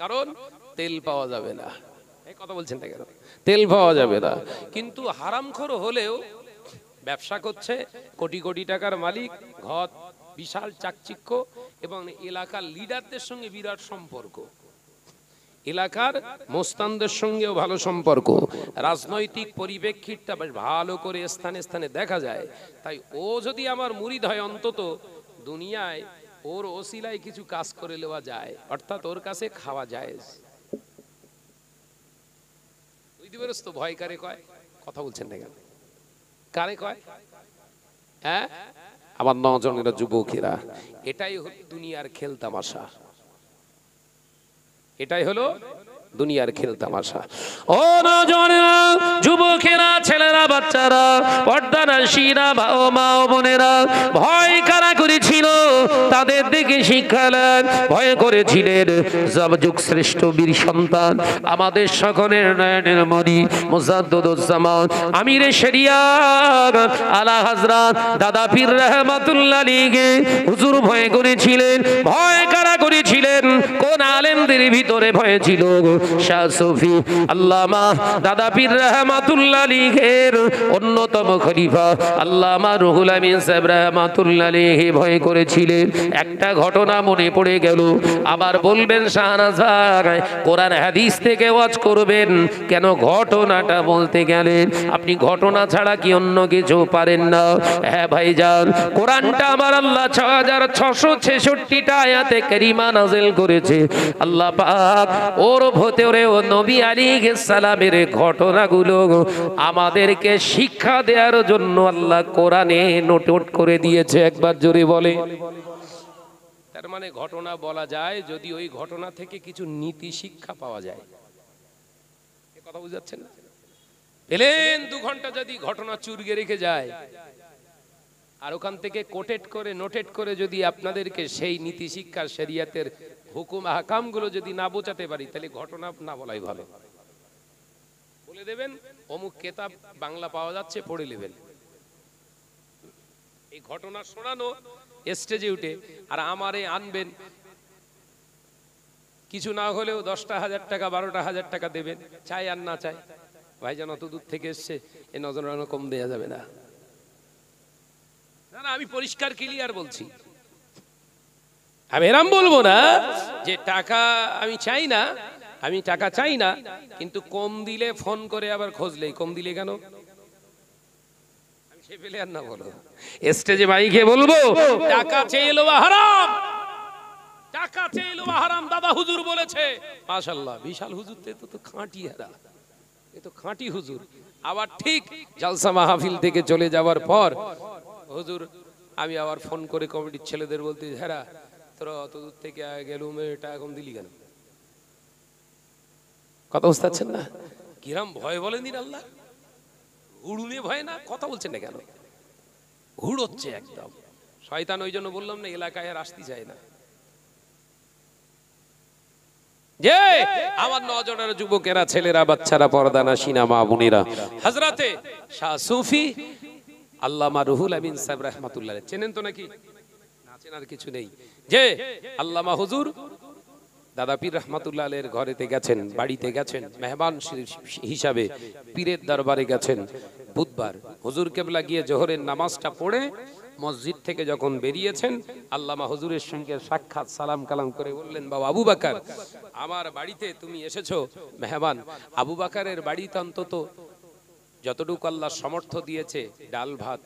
কারণ তেল পাওয়া যাবে না কথা বলছেন না কেন তেল পাওয়া যাবে না কিন্তু হারামখোর হলেও ব্যবসা করছে কোটি কোটি টাকার মালিক ঘর বিশাল চাকচিক্য এবং এলাকার লিডারদের সঙ্গে বিরাট সম্পর্ক এলাকার মোস্তানদের সঙ্গেও ভালো সম্পর্ক রাজনৈতিক পরিপ্রেক্ষিতটা বেশ ভালো করে স্থানে স্থানে দেখা যায় তাই ও যদি আমার মুরিদ হয় অন্তত দুনিয়ায় ওর ওসিলায় কিছু কাজ করে লেওয়া যায় অর্থাৎ ওর কাছে খাওয়া যায় ভয় কারে কয় কথা বলছেন না কেন কারে কয় হ্যাঁ আমার নজনের যুবকেরা এটাই দুনিয়ার খেলতামাশা এটাই হলো দুনিয়ার খেল তামাশা ও নজনেরা যুবকেরা ছেলেরা বাচ্চারা শিরা বা ও মা ও বোনেরা ভয় কারা করেছিল তাদের দিকে শিক্ষালেন ভয় করেছিলেন যুগ শ্রেষ্ঠ বীর সন্তান আমাদের সকলের নয়নের মনি মুজাদ্দুজ্জামান আমির শরিয়া আলা হাজরাত দাদা পীর রহমাতুল্লাহ লিগে হুজুর ভয় করেছিলেন ভয় কারা করেছিল ছিলেন কোন আলেমদের ভিতরে ভয় ছিল শাহ সফি আল্লামা দাদা পীর রহমাতুল্লাহ লিখের অন্যতম খলিফা আল্লামা রুহুল আমিন সাহেব রহমাতুল্লাহ লিখে ভয় করেছিলেন একটা ঘটনা মনে পড়ে গেল আবার বলবেন শাহনাজ কোরআন হাদিস থেকে ওয়াজ করবেন কেন ঘটনাটা বলতে গেলেন আপনি ঘটনা ছাড়া কি অন্য কিছু পারেন না হ্যাঁ ভাই যান কোরআনটা আমার আল্লাহ ছ হাজার ছশো ছেষট্টিটা আয়াতে কেরিমা নাজেল করেছে আল্লাহ পাক ওর ভেতরে ও নবী আলী সালামের ঘটনাগুলো আমাদেরকে শিক্ষা দেওয়ার জন্য আল্লাহ কোরআনে নোট করে দিয়েছে একবার জোরে বলে তার মানে ঘটনা বলা যায় যদি ওই ঘটনা থেকে কিছু নীতি শিক্ষা পাওয়া যায় কথা বুঝাচ্ছেন না পেলেন দু ঘন্টা যদি ঘটনা চুরগে রেখে যায় আর ওখান থেকে কোটেট করে নোটেট করে যদি আপনাদেরকে সেই নীতি শিক্ষা শেরিয়াতের হুকুম আহকামগুলো যদি না বোঝাতে পারি তাহলে ঘটনা না বলাই ভালো বলে দেবেন অমুক কেতাব বাংলা পাওয়া যাচ্ছে পড়ে নেবেন এই ঘটনা শোনানো স্টেজে উঠে আর আমারে আনবেন কিছু না হলেও দশটা হাজার টাকা বারোটা হাজার টাকা দেবেন চাই আর না চাই ভাইজান অত দূর থেকে এসছে এ নজর কম দেয়া যাবে না আমি পরিষ্কার ক্লিয়ার বলছি আমি এরাম বলবো না যে টাকা আমি চাই না আমি টাকা চাই না কিন্তু কম দিলে ফোন করে আবার খোঁজলেই কম দিলে কেন না বলো স্টেজে মাইকে বলবো টাকা হারাম টাকা হারাম দাদা হুজুর বলেছে মাশাল্লাহ বিশাল হুজুর তো তো খাঁটি হারা এ তো খাঁটি হুজুর আবার ঠিক জালসা মাহফিল থেকে চলে যাওয়ার পর হুজুর আমি আবার ফোন করে কমিটির ছেলেদের বলতে হ্যাঁ তোরা অত দূর থেকে গেলুম এটা এখন দিলি কেন কথা বুঝতে পারছেন না কিরাম ভয় বলেন দিন আল্লাহ হুড়ুনে ভয় না কথা বলছেন না কেন হুড় হচ্ছে একদম শয়তান ওই জন্য বললাম না এলাকায় আর আসতে চায় না যে আমার নজনের যুবকেরা ছেলেরা বাচ্চারা পর্দানা সিনা মা বোনেরা হাজরাতে শাহ সুফি আল্লামা রুহুল আমিন সাহেব রহমাতুল্লাহ চেনেন তো নাকি না চেনার কিছু নেই যে আল্লামা হুজুর দাদা পীর রহমাতুল্লাহ আলের ঘরেতে গেছেন বাড়িতে গেছেন মেহমান হিসাবে পীরের দরবারে গেছেন বুধবার হুজুর কেবলা গিয়ে জোহরের নামাজটা পড়ে মসজিদ থেকে যখন বেরিয়েছেন আল্লামা হুজুরের সঙ্গে সাক্ষাৎ সালাম কালাম করে বললেন বাবা আবু বাকার আমার বাড়িতে তুমি এসেছো মেহমান আবু বাকারের বাড়িতে অন্তত যতটুকু আল্লাহ সমর্থ দিয়েছে ডাল ভাত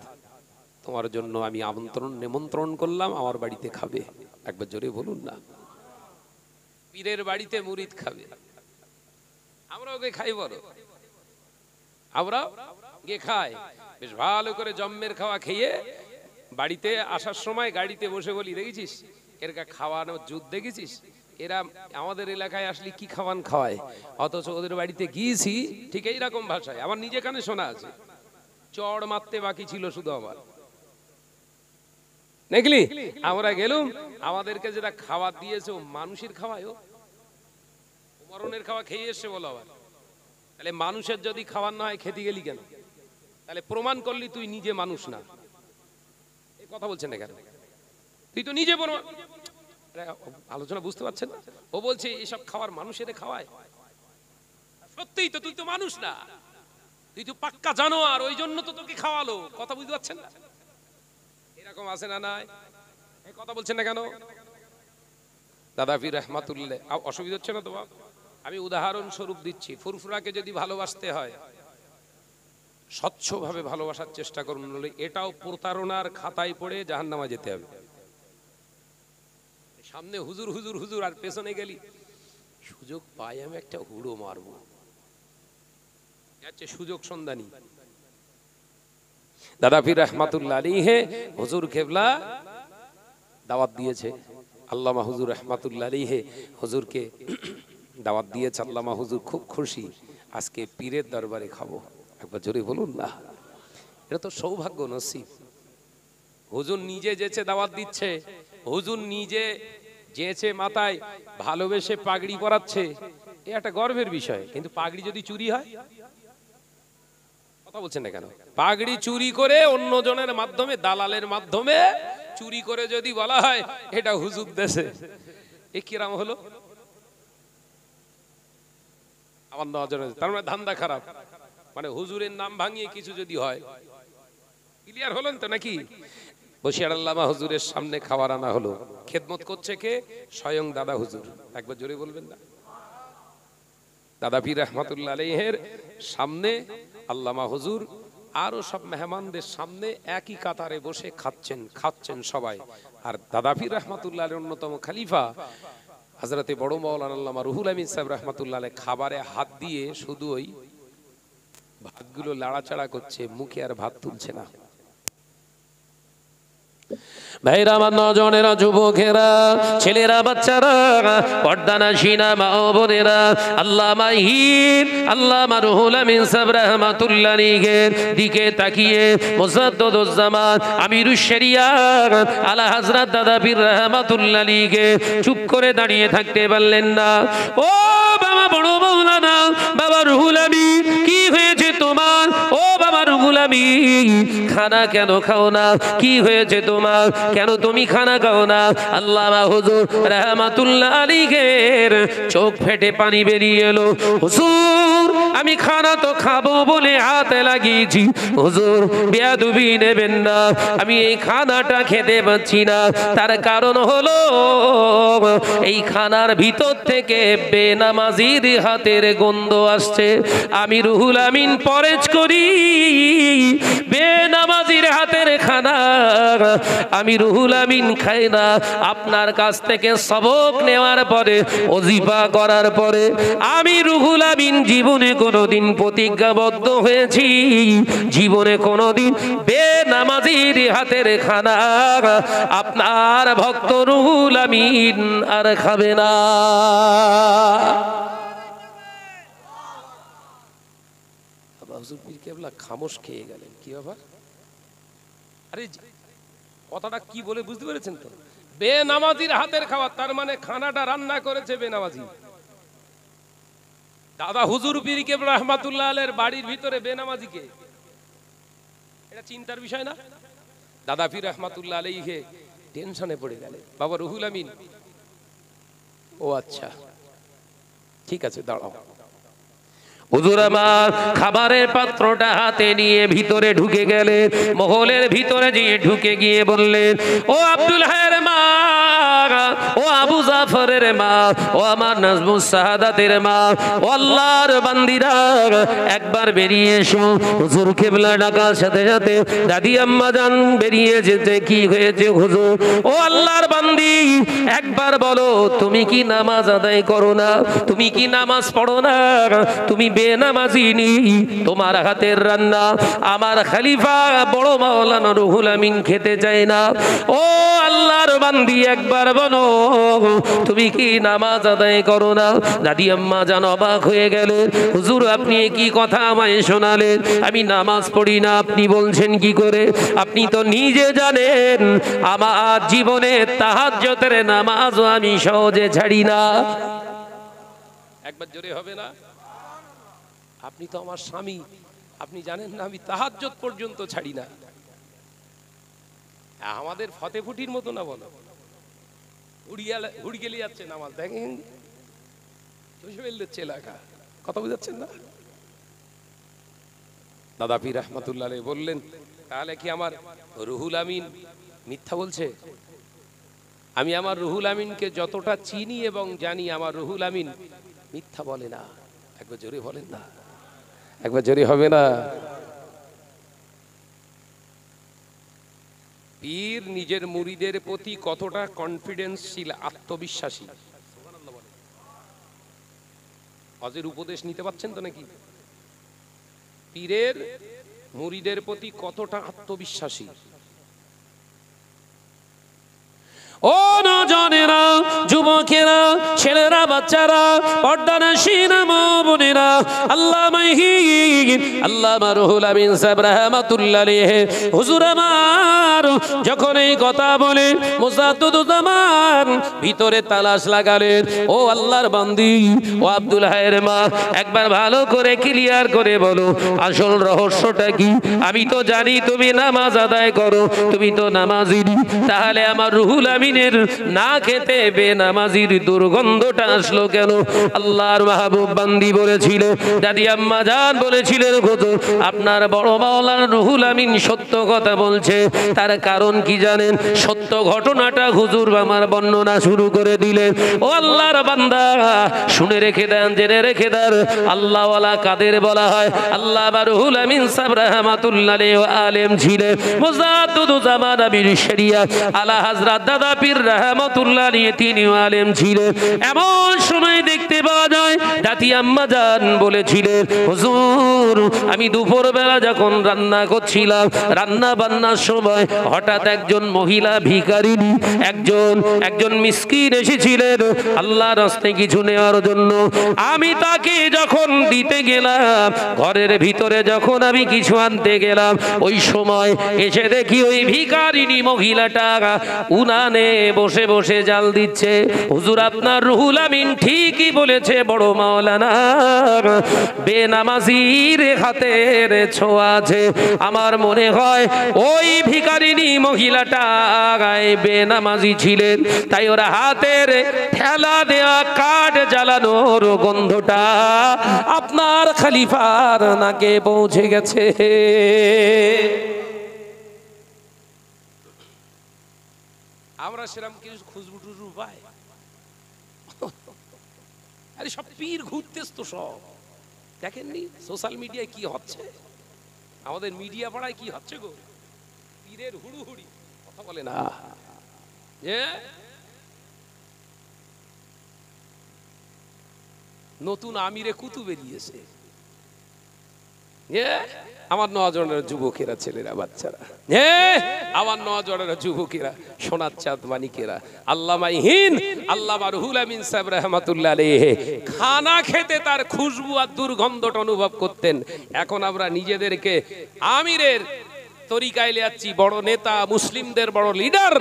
তোমার জন্য আমি আমন্ত্রণ নিমন্ত্রণ করলাম আমার বাড়িতে খাবে একবার জোরে বলুন না পীরের বাড়িতে মুরিদ খাবে আমরা ওকে খাই বলো আমরা গে খাই বেশ ভালো করে জম্মের খাওয়া খেয়ে বাড়িতে আসার সময় গাড়িতে বসে বলি দেখেছিস এর খাওয়ানোর যুদ্ধ দেখেছিস এরা আমাদের এলাকায় আসলে কি খাওয়ান খাওয়ায় অথচ ওদের বাড়িতে গিয়েছি ঠিক এইরকম ভাষায় আমার নিজে কানে শোনা আছে চড় মারতে বাকি ছিল শুধু আমার দেখলি আমরা গেলুম আমাদেরকে যেটা খাওয়া দিয়েছে মানুষের খাওয়ায় ও মরণের খাওয়া খেয়ে এসছে বলো আবার তাহলে মানুষের যদি খাওয়ার না হয় খেতে গেলি কেন তাহলে প্রমাণ করলি তুই নিজে মানুষ না কথা বলছেন না কেন তুই তো নিজে প্রমাণ আলোচনা বুঝতে পারছেন না ও বলছে এসব খাওয়ার মানুষের খাওয়ায় সত্যিই তো তুই তো মানুষ না তুই তো পাক্কা জানো আর ওই জন্য তো তোকে খাওয়ালো কথা বুঝতে পারছেন না এরকম আছে না নাই কথা বলছেন না কেন দাদা ফির রহমাতুল্লাহ অসুবিধা হচ্ছে না তো আমি উদাহরণস্বরূপ দিচ্ছি ফুরফুরাকে যদি ভালোবাসতে হয় স্বচ্ছভাবে ভালোবাসার চেষ্টা করুন এটাও প্রতারণার খাতায় পড়ে জাহান্নামা যেতে হবে সামনে হুজুর হুজুর হুজুর আর পেছনে গেলি সুযোগ পাই আমি একটা হুড়ো মারব হচ্ছে সুযোগ সন্ধানী দাদা ফির রহমাতুল্লাহ আলী হে হুজুর খেবলা দাওয়াত দিয়েছে আল্লামা হুজুর রহমাতুল্লাহ আলী হে হুজুরকে দাওয়াত দিয়েছে আল্লামা হুজুর খুব খুশি আজকে পীরের দরবারে খাবো একবার জোরে বলুন না এটা তো সৌভাগ্য নসিব হুজুর নিজে যেছে দাওয়াত দিচ্ছে হুজুর নিজে যেছে মাথায় ভালোবেসে পাগড়ি পরাচ্ছে এ একটা গর্বের বিষয় কিন্তু পাগড়ি যদি চুরি হয় কথা বলছেন না কেন পাগড়ি চুরি করে অন্য জনের মাধ্যমে দালালের মাধ্যমে চুরি করে যদি বলা হয় এটা হুজুর দেশে এ কিরাম হলো আমার নজরে তার মানে ধান্দা খারাপ মানে হুজুরের নাম ভাঙিয়ে কিছু যদি হয় ক্লিয়ার হলেন তো নাকি বসিয়ার আল্লামা হুজুরের সামনে খাওয়ার আনা হলো খেদমত করছে কে স্বয়ং দাদা হুজুর একবার জোরে বলবেন না দাদা পীর রহমাতুল্লা আলহের সামনে আল্লামা হুজুর আরও সব মেহমানদের সামনে একই কাতারে বসে খাচ্ছেন খাচ্ছেন সবাই আর দাদা পীর রহমাতুল্লাহ অন্যতম খালিফা হাজরাতে বড় মৌলান আল্লামা রুহুল আমিন সাহেব রহমাতুল্লাহ খাবারে হাত দিয়ে শুধু ওই ভাতগুলো লাড়াচাড়া করছে মুখে আর ভাত তুলছে না ভাইরা আমার নজনেরা যুবকেরা ছেলেরা বাচ্চারা পর্দানা সিনা মা ও বোনেরা আল্লাহ মাহিন আল্লাহ মা রুহুল আমিন সাব রাহমাতুল্লাহির দিকে তাকিয়ে মোসাদ্দুজ্জামান আমিরুশ শরিয়া আলা হযরত দাদা পীর রাহমাতুল্লাহিকে চুপ করে দাঁড়িয়ে থাকতে পারলেন না ও বাবা বড় মাওলানা বাবা রুহুল আমিন কি হয়েছে তোমার ও বাবা রুহুল আমিন খানা কেন খাও না কি হয়েছে তোমার তোমার কেন তুমি খানা খাও না আল্লাহ হুজুর রহমাতুল্লাহ আলীগের চোখ ফেটে পানি বেরিয়ে এলো হুজুর আমি খানা তো খাবো বলে হাতে লাগিয়েছি হুজুর বেয়াদুবি নেবেন না আমি এই খানাটা খেতে পাচ্ছি না তার কারণ হলো এই খানার ভিতর থেকে বেনামাজির হাতের গন্ধ আসছে আমি রুহুল আমিন পরেজ করি বেনামাজির হাতের খানা আমি রুহুল আমিন খাই না আপনার কাছ থেকে সবক নেওয়ার পরে অজিফা করার পরে আমি রুহুল আমিন জীবনে কোনোদিন প্রতিজ্ঞাবদ্ধ হয়েছি জীবনে কোনোদিন বে নামাজির হাতের খানা আপনার ভক্ত রুহুল আমিন আর খাবে না খামোশ খেয়ে গেলেন কি বাবা আরে কথাটা কি বলে বুঝতে পেরেছেন তো বেনামাজির হাতের খাওয়া তার মানে খানাটা রান্না করেছে বেনামাজি দাদা হুজুর পীরকে রহমাতুল্লাহ আলের বাড়ির ভিতরে বেনামাজিকে এটা চিন্তার বিষয় না দাদা পীর রহমাতুল্লাহ আলহে টেনশনে পড়ে গেলে বাবা রুহুল আমিন ও আচ্ছা ঠিক আছে দাঁড়াও হুজুর আমার খাবারের পাত্রটা হাতে নিয়ে ভিতরে ঢুকে গেলেন মহলের ভিতরে যেয়ে ঢুকে গিয়ে বললেন ও আব্দুল হায়ের মা ও আবু জাফরের মা ও আমার সাহাদাতের মা ও আল্লাহর বান্দিরা একবার বেরিয়ে এসো হুজুর কেবলা ডাকার সাথে সাথে দাদি আম্মা জান বেরিয়ে যেতে কি হয়েছে হুজুর ও আল্লাহর বান্দি একবার বলো তুমি কি নামাজ আদায় করো না তুমি কি নামাজ পড়ো না তুমি বেনামাজিনি তোমার হাতের রান্না আমার খালিফা বড় মাওলানা রুহুল আমিন খেতে চায় না ও আল্লাহর বান্দি একবার বোনো তুমি কি নামাজ আদায় করো না দাদি আম্মা অবাক হয়ে গেলেন হুজুর আপনি কি কথা আমায় শোনালেন আমি নামাজ পড়ি না আপনি বলছেন কি করে আপনি তো নিজে জানেন আমার জীবনে তাহাজ্যতের নামাজও আমি সহজে ছাড়ি না একবার জোরে হবে না আপনি তো আমার স্বামী আপনি জানেন না আমি তাহাজ্জত পর্যন্ত ছাড়ি না আমাদের ফতেফুটির মতো না বলো বললেন তাহলে কি আমার রুহুল আমিন মিথ্যা বলছে আমি আমার রুহুল আমিনকে যতটা চিনি এবং জানি আমার রুহুল আমিন মিথ্যা বলে না একবার জোরে বলেন না একবার জোরে হবে না পীর নিজের মুড়িদের প্রতি কতটা কনফিডেন্সশীল আত্মবিশ্বাসী হজের উপদেশ নিতে পারছেন তো নাকি পীরের মুড়িদের প্রতি কতটা আত্মবিশ্বাসী ও নজনেরা যুবকেরা ছেলেরা বাচ্চারা পর্দানাসীন বোনেরা আল্লাহ আল্লাহ রুহুল আমিন সাহেব রহমাতুল্লাহ হুজুর আমার যখন এই কথা বলে মুসাদুজ্জামান ভিতরে তালাশ লাগালেন ও আল্লাহর বান্দি ও আব্দুল হায়ের মা একবার ভালো করে ক্লিয়ার করে বলো আসল রহস্যটা কি আমি তো জানি তুমি নামাজ আদায় করো তুমি তো নামাজিরি তাহলে আমার রুহুল আমিন দিনের না খেতে বেনামাজির দুর্গন্ধটা আসলো কেন আল্লাহর মাহবুব বান্দি বলেছিল দাদি আম্মা জান বলেছিলেন গত আপনার বড় বাওলার রুহুল আমিন সত্য কথা বলছে তার কারণ কি জানেন সত্য ঘটনাটা হুজুর আমার বর্ণনা শুরু করে দিলেন ও আল্লাহর বান্দা শুনে রেখে দেন জেনে রেখে দেন আল্লাহওয়ালা কাদের বলা হয় আল্লাহ বা রুহুল আমিন সাহেব রহমাতুল্লাহ আলেম ছিলেন মুজাদুদ জামান আমির শরিয়া আলা হযরত দাদা পীর রহমতুল্লাহ নিয়ে তিনি আলেম ছিলেন এমন সময় দেখতে পাওয়া যায় দাতি আম্মা জান বলেছিলেন হুজুর আমি দুপুর বেলা যখন রান্না করছিলাম রান্না বান্নার সময় হঠাৎ একজন মহিলা ভিকারিনী একজন একজন মিসকিন এসেছিলেন আল্লাহর রাস্তে কিছু নেওয়ার জন্য আমি তাকে যখন দিতে গেলাম ঘরের ভিতরে যখন আমি কিছু আনতে গেলাম ওই সময় এসে দেখি ওই ভিকারিনী মহিলাটা উনানে ঘরে বসে বসে জাল দিচ্ছে হুজুর আপনার রুহুল আমিন ঠিকই বলেছে বড় মাওলানা বেনামাজির হাতের ছোঁয়া আছে আমার মনে হয় ওই ভিকারিনী মহিলাটা বেনামাজি ছিলেন তাই ওরা হাতের ঠেলা দেয়া কাঠ জ্বালানোর গন্ধটা আপনার খালিফার নাকে পৌঁছে গেছে আমরা সেরকম কিছু খুঁজবু টুজবু পাই আরে সব পীর ঘুরতেস তো সব দেখেননি সোশ্যাল মিডিয়ায় কি হচ্ছে আমাদের মিডিয়া পাড়ায় কি হচ্ছে গো পীরের হুড়ু হুড়ি কথা বলে না যে নতুন আমিরে কুতু বেরিয়েছে হ্যাঁ আমার নজনের যুবকেরা ছেলেরা বাচ্চারা হ্যাঁ আমার নজনের যুবকেরা সোনার চাঁদ মানিকেরা আল্লামাইহীন আল্লামা রুহুল আমিন সাহেব রহমাতুল্লাহ আলাইহি খানা খেতে তার খুশবু আর দুর্গন্ধটা অনুভব করতেন এখন আমরা নিজেদেরকে আমিরের তরিকায় যাচ্ছি বড় নেতা মুসলিমদের বড় লিডার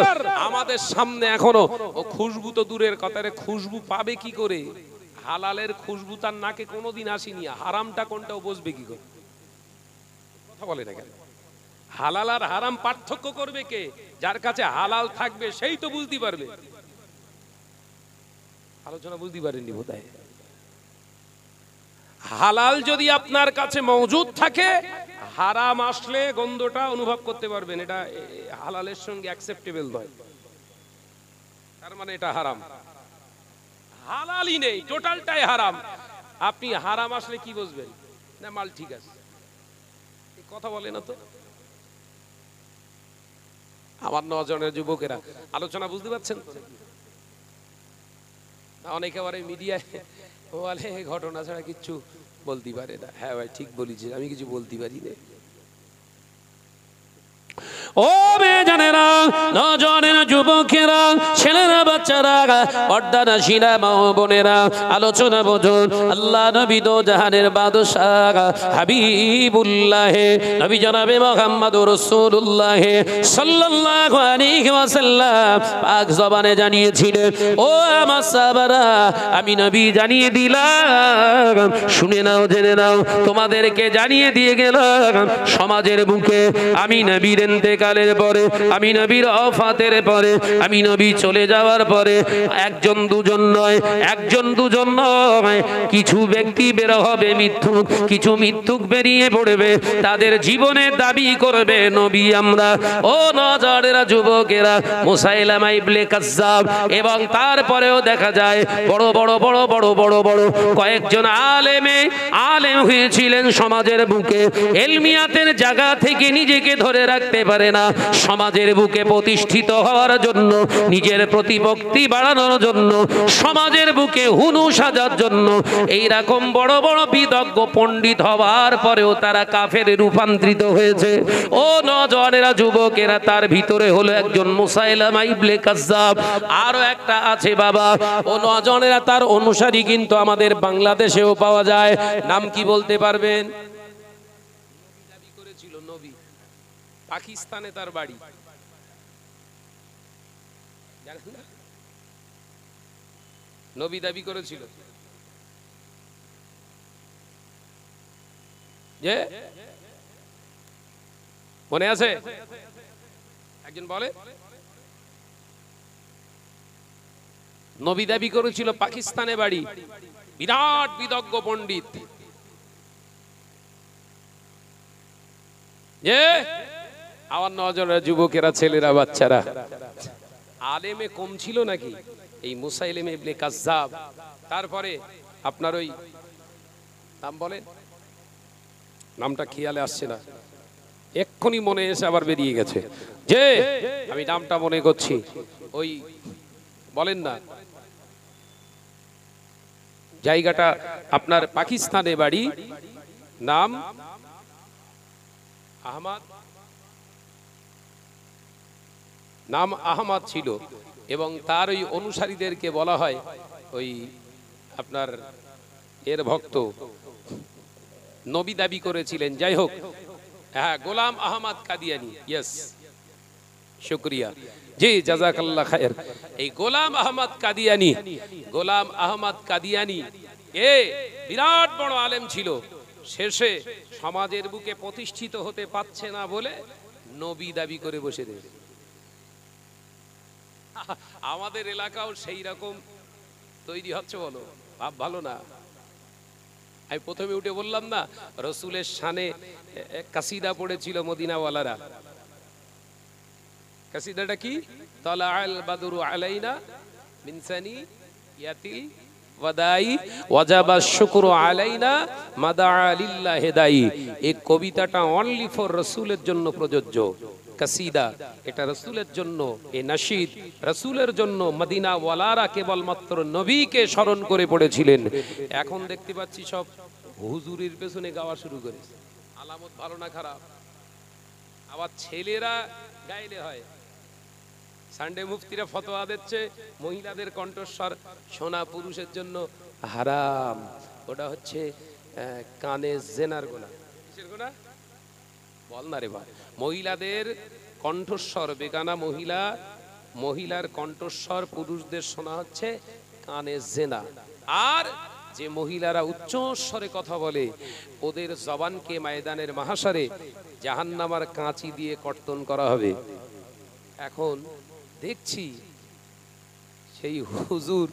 আমাদের সামনে এখনো ও খুশবু তো দূরের কথা রে খুশবু পাবে কি করে হালালের খুশবু তার নাকে কোনোদিন আসিনি হারামটা কোনটাও বসবে কি করে কথা বলে না কেন হালাল আর হারাম পার্থক্য করবে কে যার কাছে হালাল থাকবে সেই তো বুঝতে পারবে আলোচনা বুঝতে পারেননি বোধ হালাল যদি আপনার কাছে মজুদ থাকে হারাম আসলে গন্ধটা অনুভব করতে পারবেন এটা হালালের সঙ্গে অ্যাকসেপ্টেবল নয় তার মানে এটা হারাম হালালই নেই টোটালটাই হারাম আপনি হারাম আসলে কি বুঝবেন না মাল ঠিক আছে কথা বলে না তো আমার নজনের যুবকেরা আলোচনা বুঝতে পারছেন অনেকে আবার এই মিডিয়ায় বলে ঘটনা ছাড়া কিছু বলতে পারে না হ্যাঁ ভাই ঠিক বলেছি আমি কিছু বলতে পারি না ও বেজানেরা নজনের যুবকেরা ছেলেরা বাচ্চারা মা বোনেরা আলোচনা আল্লাহ নবী দো জাহানের বাদশাহ হাবিবুল্লাহে নবী জনাবে মোহাম্মদ রসুল্লাহে সাল্লাল্লাহু আলাইহি ওয়াসাল্লাম পাক জবানে জানিয়েছিলেন ও আমার সাহাবারা আমি নবী জানিয়ে দিলাম শুনে নাও জেনে নাও তোমাদেরকে জানিয়ে দিয়ে গেলাম সমাজের বুকে আমি নবীর ইন্তেকালের পরে আমি নবীর অফাতের পরে আমি নবী চলে যাওয়ার পরে একজন দুজন নয় একজন দুজন নয় কিছু ব্যক্তি বের হবে মিথ্যুক কিছু মিথ্যুক বেরিয়ে পড়বে তাদের জীবনে দাবি করবে নবী আমরা ও নজরেরা যুবকেরা মুসাইলামা ইবলে এবং তারপরেও দেখা যায় বড় বড় বড় বড় বড় বড় কয়েকজন আলেমে আলেম হয়েছিলেন সমাজের বুকে এলমিয়াতের জায়গা থেকে নিজেকে ধরে রাখতে রাখতে পারে না সমাজের বুকে প্রতিষ্ঠিত হওয়ার জন্য নিজের প্রতিপক্তি বাড়ানোর জন্য সমাজের বুকে হুনু সাজার জন্য এই রকম বড় বড় বিদজ্ঞ পণ্ডিত হওয়ার পরেও তারা কাফের রূপান্তরিত হয়েছে ও নজনেরা যুবকেরা তার ভিতরে হলো একজন মুসাইলাম ইবলে কাজাব আরও একটা আছে বাবা ও নজনেরা তার অনুসারী কিন্তু আমাদের বাংলাদেশেও পাওয়া যায় নাম কি বলতে পারবেন পাকিস্তানে তার বাড়ি নবী দাবি করেছিল যে মনে আছে একজন বলে নবী দাবি করেছিল পাকিস্তানে বাড়ি বিরাট বিদজ্ঞ পণ্ডিত যে আমার নজরে যুবকেরা ছেলেরা বাচ্চারা আলেমে কম ছিল নাকি এই মুসাইলেম ইবনে কাজ্জাব তারপরে আপনার ওই নাম বলেন নামটা খেয়ালে আসছে না এক্ষুনি মনে এসে আবার বেরিয়ে গেছে যে আমি নামটা মনে করছি ওই বলেন না জায়গাটা আপনার পাকিস্তানে বাড়ি নাম আহমদ নাম আহমদ ছিল এবং তার ওই অনুসারীদেরকে বলা হয় ওই আপনার এর ভক্ত নবী দাবি করেছিলেন যাই হোক হ্যাঁ গোলাম আহমদ কাদিয়ানি ইয়েস শুক্রিয়া জি জাজাকাল্লা খায়ের এই গোলাম আহমদ কাদিয়ানি গোলাম আহমদ কাদিয়ানি এ বিরাট বড় আলেম ছিল শেষে সমাজের বুকে প্রতিষ্ঠিত হতে পারছে না বলে নবী দাবি করে বসে রয়েছে আমাদের এলাকাও সেই রকম তৈরি হচ্ছে বলো ভাব ভালো না আমি প্রথমে উঠে বললাম না রসুলের সানে কাসিদা পড়েছিল মদিনাওয়ালারা কাসিদাটা কি তলা আল বাদুরু আলাইনা মিনসানি ইয়াতি ওয়াদাই ওয়াজাবা শুকরু আলাইনা মাদা আলিল্লাহ হেদাই এই কবিতাটা অনলি ফর রসুলের জন্য প্রযোজ্য কাসিদা এটা রসুলের জন্য এ নাসিদ রসুলের জন্য মদিনা ওয়ালারা কেবলমাত্র নবীকে স্মরণ করে পড়েছিলেন এখন দেখতে পাচ্ছি সব হুজুরির পেছনে গাওয়া শুরু করেছে আলামত ভালো না খারাপ আবার ছেলেরা গাইলে হয় সানডে মুফতিরা ফতোয়া দিচ্ছে মহিলাদের কণ্ঠস্বর সোনা পুরুষের জন্য হারাম ওটা হচ্ছে কানে জেনার গোনা গোনা বল না রে ভাই মহিলাদের কণ্ঠস্বর বেগানা মহিলা মহিলার কণ্ঠস্বর পুরুষদের শোনা হচ্ছে কানে জেনা আর যে মহিলারা উচ্চ স্বরে কথা বলে ওদের জবানকে ময়দানের মহাসারে জাহান্নামার কাঁচি দিয়ে কর্তন করা হবে এখন দেখছি সেই হুজুর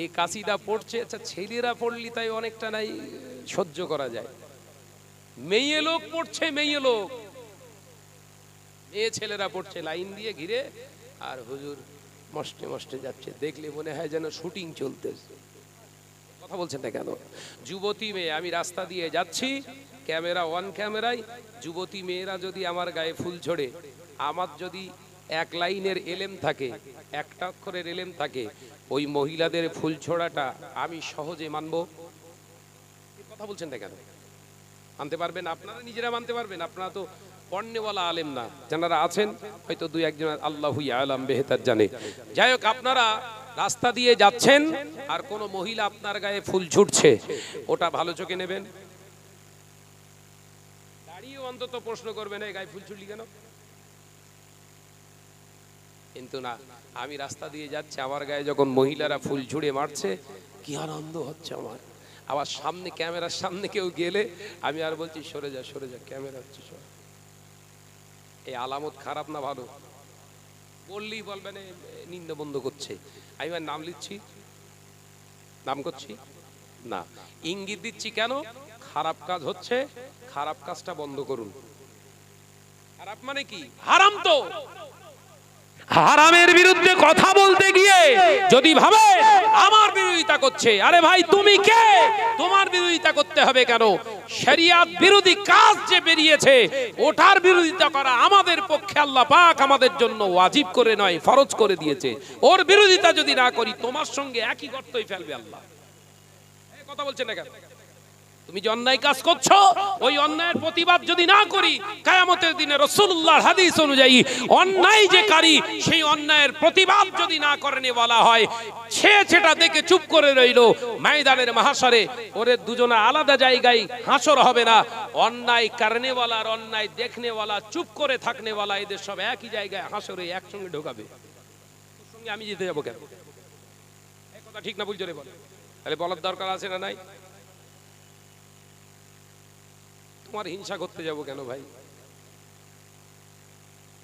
এই কাঁচিটা পড়ছে আচ্ছা ছেলেরা পড়লি তাই অনেকটা নাই সহ্য করা যায় মেয়ে লোক পড়ছে মেয়ে লোক মেয়ে ছেলেরা পড়ছে লাইন দিয়ে ঘিরে আর হুজুর মস্টে মষ্টে যাচ্ছে দেখলে মনে হয় যেন শুটিং চলতেছে কথা বলছেন না কেন যুবতী মেয়ে আমি রাস্তা দিয়ে যাচ্ছি ক্যামেরা ওয়ান ক্যামেরায় যুবতী মেয়েরা যদি আমার গায়ে ফুল ছড়ে আমার যদি এক লাইনের এলেম থাকে একটা অক্ষরের এলেম থাকে ওই মহিলাদের ফুল ছোড়াটা আমি সহজে মানব কথা বলছেন না কেন আনতে পারবেন আপনারা নিজেরা মানতে পারবেন আপনারা তো বর্ণেওয়ালা আলেম না যেনারা আছেন হয়তো দুই একজন আল্লাহু আলম বেহেতার জানে যাই হোক আপনারা রাস্তা দিয়ে যাচ্ছেন আর কোন মহিলা আপনার গায়ে ফুল ছুটছে ওটা ভালো চোখে নেবেন দাঁড়িয়ে অন্তত প্রশ্ন করবেন এই গায়ে ফুল ছুটলি কেন কিন্তু না আমি রাস্তা দিয়ে যাচ্ছি আমার গায়ে যখন মহিলারা ফুল ছুড়ে মারছে কি আনন্দ হচ্ছে আমার আবার সামনে ক্যামেরার সামনে কেউ গেলে আমি আর বলছি সরে যা সরে যা ক্যামেরা হচ্ছে সর এই আলামত খারাপ না ভালো বললেই বলবেন নিন্দা বন্ধ করছে আমি আর নাম লিখছি নাম করছি না ইঙ্গিত দিচ্ছি কেন খারাপ কাজ হচ্ছে খারাপ কাজটা বন্ধ করুন খারাপ মানে কি হারাম তো হারামের বিরুদ্ধে কথা বলতে গিয়ে যদি ভাবে আমার বিরোধিতা করছে আরে ভাই তুমি কে তোমার বিরোধিতা করতে হবে কেন শরিয়াত বিরোধী কাজ যে বেরিয়েছে ওটার বিরোধিতা করা আমাদের পক্ষে আল্লাহ পাক আমাদের জন্য ওয়াজিব করে নয় ফরজ করে দিয়েছে ওর বিরোধিতা যদি না করি তোমার সঙ্গে একই গর্তই ফেলবে আল্লাহ কথা বলছেন না কেন তুমি যে অন্যায় কাজ করছো ওই অন্যায়ের প্রতিবাদ যদি না করি কায়ামতের দিনে রসুল্লাহ হাদিস অনুযায়ী অন্যায় যে কারি সেই অন্যায়ের প্রতিবাদ যদি না করেনি বলা হয় সে সেটা দেখে চুপ করে রইল মাইদানের মহাসরে ওরে দুজনা আলাদা জায়গায় হাসর হবে না অন্যায় বলা আর অন্যায় দেখনেওয়ালা চুপ করে বলা এদের সব একই জায়গায় হাসরে একসঙ্গে ঢোকাবে আমি যেতে যাবো কেন কথা ঠিক না বুঝছো রে বলে তাহলে বলার দরকার আছে না নাই তোমার হিংসা করতে যাব কেন ভাই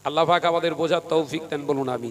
আল্লাহ পাক আমাদের বোঝার তৌফিক দেন বলুন আমি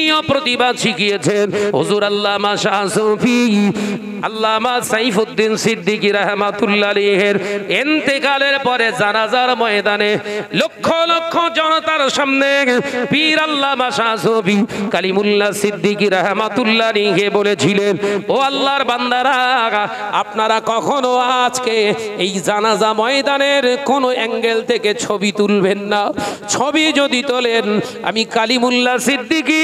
তিনিও প্রতিবাদ শিখিয়েছেন হুজুর আল্লামা শাহ সফি আল্লামা সাইফউদ্দিন সিদ্দিকী রহমাতুল্লাহ আলাইহির ইন্তেকালের পরে জানাজার ময়দানে লক্ষ লক্ষ জনতার সামনে পীর আল্লামা শাহ কালিমুল্লাহ সিদ্দিকী রহমাতুল্লাহ আলাইহি বলেছিলেন ও আল্লাহর বান্দারা আপনারা কখনো আজকে এই জানাজা ময়দানের কোনো অ্যাঙ্গেল থেকে ছবি তুলবেন না ছবি যদি তোলেন আমি কালিমুল্লাহ সিদ্দিকী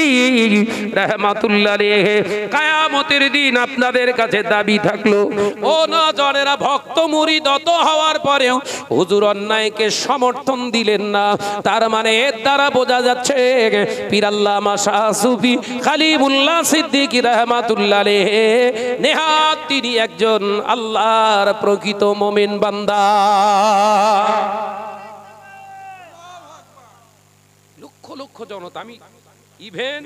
কায়ামতের দিন আপনাদের কাছে দাবি থাকলো ও না জনেরা ভক্ত মুড়ি দত হওয়ার পরেও হুজুর অন্যায়কে সমর্থন দিলেন না তার মানে এর দ্বারা বোঝা যাচ্ছে সুফি সিদ্দিক নেহাত তিনি একজন আল্লাহর প্রকৃত মোমেন বান্দা লক্ষ লক্ষ জনতা আমি ইভেন